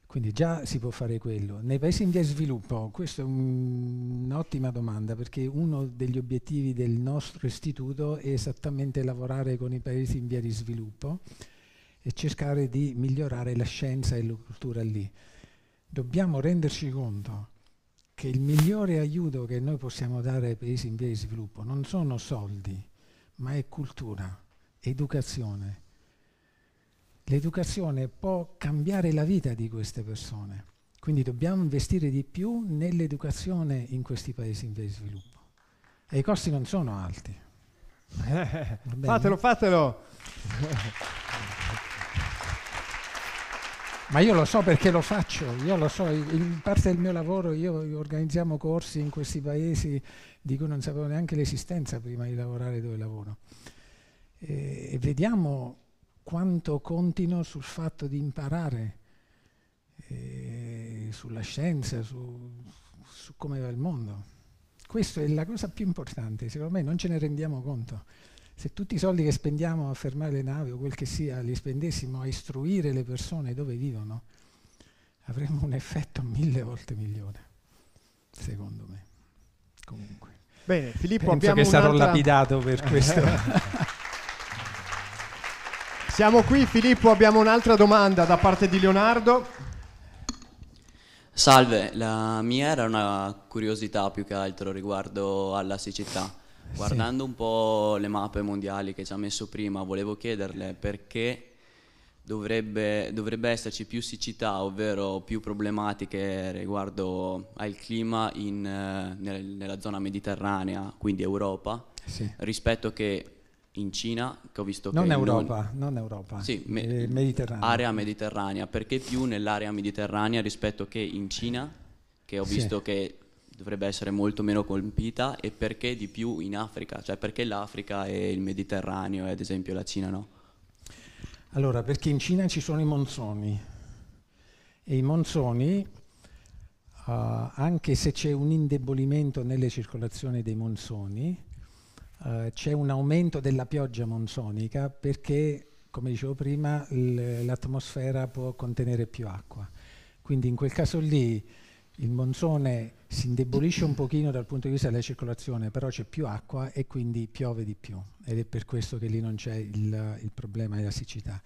[SPEAKER 2] Quindi già si può fare quello. Nei paesi in via di sviluppo, questa è un'ottima domanda perché uno degli obiettivi del nostro istituto è esattamente lavorare con i paesi in via di sviluppo e cercare di migliorare la scienza e la cultura lì. Dobbiamo renderci conto che il migliore aiuto che noi possiamo dare ai paesi in via di sviluppo non sono soldi, ma è cultura educazione. L'educazione può cambiare la vita di queste persone, quindi dobbiamo investire di più nell'educazione in questi paesi in via di sviluppo. E i costi non sono alti.
[SPEAKER 1] Eh, fatelo,
[SPEAKER 2] fatelo! Ma io lo so perché lo faccio, io lo so, in parte del mio lavoro io organizziamo corsi in questi paesi di cui non sapevo neanche l'esistenza prima di lavorare dove lavoro e eh, vediamo quanto contino sul fatto di imparare eh, sulla scienza, su, su, come va il mondo. Questa è la cosa più importante, secondo me non ce ne rendiamo conto. Se tutti i soldi che spendiamo a fermare le navi o quel che sia li spendessimo a istruire le persone dove vivono, avremmo un effetto mille volte migliore, secondo me. Comunque. Bene, Filippo, Penso abbiamo che sarò lapidato per questo.
[SPEAKER 1] Siamo qui Filippo, abbiamo un'altra domanda da parte di Leonardo.
[SPEAKER 3] Salve, la mia era una curiosità più che altro riguardo alla siccità. Guardando sì. un po' le mappe mondiali che ci ha messo prima, volevo chiederle perché dovrebbe, dovrebbe esserci più siccità, ovvero più problematiche riguardo al clima in, eh, nel, nella zona mediterranea, quindi Europa, sì. rispetto che in Cina che ho visto non che Europa, non, non Europa, sì, eh, me- Mediterranea. area mediterranea, perché più nell'area mediterranea rispetto che in Cina che ho visto sì. che dovrebbe essere molto meno colpita e perché di più in Africa, cioè perché l'Africa e il Mediterraneo e ad esempio la Cina no?
[SPEAKER 2] Allora, perché in Cina ci sono i monzoni e i monzoni, uh, eh, anche se c'è un indebolimento nelle circolazioni dei monzoni, eh, c'è un aumento della pioggia monsonica perché, come dicevo prima, l'atmosfera può contenere più acqua. Quindi in quel caso lì il monsone si indebolisce un pochino dal punto di vista della circolazione, però c'è più acqua e quindi piove di più ed è per questo che lì non c'è il, il problema della siccità.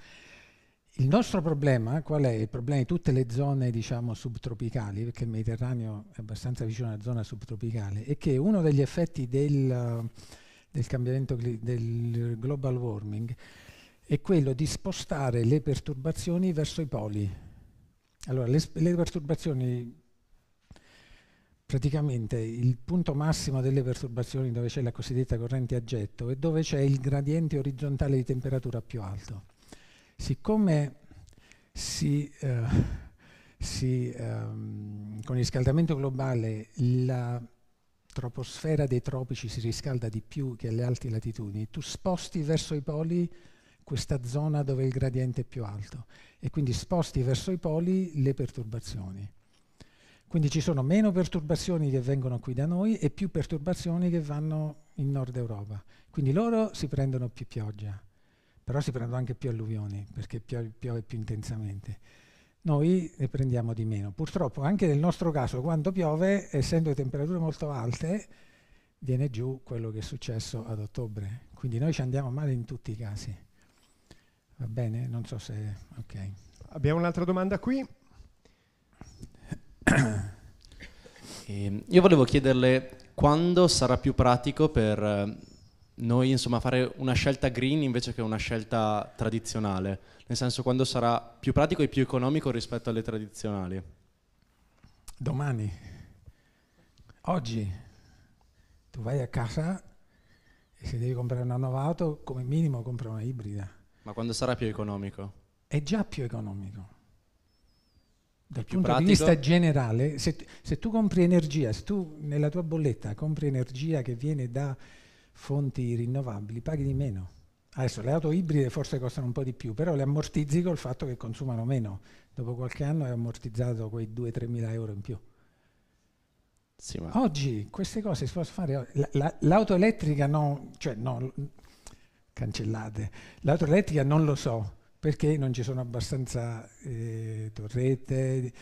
[SPEAKER 2] Il nostro problema, qual è? Il problema di tutte le zone diciamo, subtropicali, perché il Mediterraneo è abbastanza vicino a una zona subtropicale, è che uno degli effetti del, del cambiamento del global warming è quello di spostare le perturbazioni verso i poli. Allora, le, le perturbazioni, praticamente il punto massimo delle perturbazioni dove c'è la cosiddetta corrente a getto è dove c'è il gradiente orizzontale di temperatura più alto. Siccome si... Eh, si, um, con il riscaldamento globale la troposfera dei tropici si riscalda di più che alle alte latitudini, tu sposti verso i poli questa zona dove il gradiente è più alto e quindi sposti verso i poli le perturbazioni. Quindi ci sono meno perturbazioni che vengono qui da noi e più perturbazioni che vanno in Nord Europa. Quindi loro si prendono più pioggia, però si prendono anche più alluvioni perché piove più intensamente noi ne prendiamo di meno. Purtroppo anche nel nostro caso quando piove, essendo le temperature molto alte, viene giù quello che è successo ad ottobre. Quindi noi ci andiamo male in tutti i casi. Va bene? Non so se... Ok. Abbiamo un'altra domanda qui.
[SPEAKER 3] eh, io volevo chiederle quando sarà più pratico per eh, noi insomma fare una scelta green invece che una scelta tradizionale, nel senso quando sarà più pratico e più economico rispetto alle tradizionali?
[SPEAKER 2] Domani, oggi, tu vai a casa e se devi comprare una nuova auto, come minimo compra una ibrida.
[SPEAKER 3] Ma quando sarà più economico?
[SPEAKER 2] È già più economico. Dal più punto pratico? di vista generale, se, se tu compri energia, se tu nella tua bolletta compri energia che viene da fonti rinnovabili, paghi di meno. Adesso le auto ibride forse costano un po' di più, però le ammortizzi col fatto che consumano meno. Dopo qualche anno hai ammortizzato quei 2-3 mila euro in più. Sì, Oggi queste cose si possono fare. La, la, l'auto elettrica non... cioè no, cancellate. L'auto elettrica non lo so, perché non ci sono abbastanza eh, torrette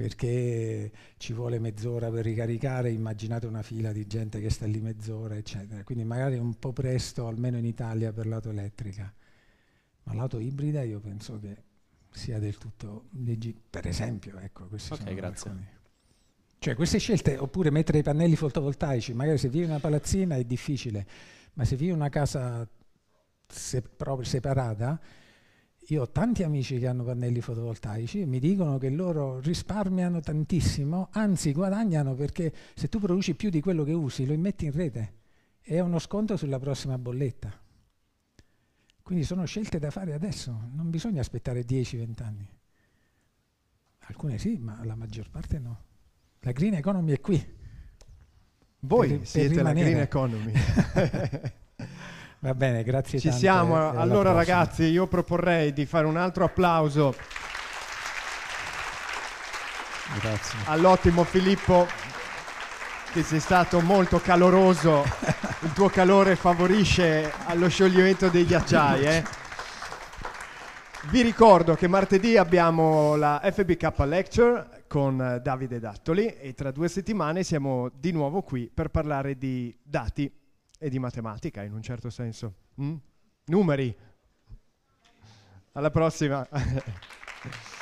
[SPEAKER 2] perché ci vuole mezz'ora per ricaricare, immaginate una fila di gente che sta lì mezz'ora, eccetera. Quindi magari un po' presto, almeno in Italia, per l'auto elettrica. Ma l'auto ibrida io penso che sia del tutto legittimo. Per esempio, ecco, queste okay, grazie. Alcune. Cioè queste scelte, oppure mettere i pannelli fotovoltaici, magari se vivi in una palazzina è difficile, ma se vivi in una casa se- proprio separata io ho tanti amici che hanno pannelli fotovoltaici e mi dicono che loro risparmiano tantissimo, anzi guadagnano perché se tu produci più di quello che usi lo immetti in rete e è uno sconto sulla prossima bolletta. Quindi sono scelte da fare adesso, non bisogna aspettare 10-20 anni. Alcune sì, ma la maggior parte no. La green economy è qui. Voi per, siete per la green economy. Va bene, grazie. Ci tante, siamo. Allora ragazzi,
[SPEAKER 1] io proporrei di fare un altro applauso. Grazie. All'ottimo Filippo che sei stato molto caloroso, il tuo calore favorisce allo scioglimento dei ghiacciai. Eh? Vi ricordo che martedì abbiamo la FBK Lecture con Davide Dattoli e tra due settimane siamo di nuovo qui per parlare di dati e di matematica in un certo senso. Mm? Numeri. Alla prossima.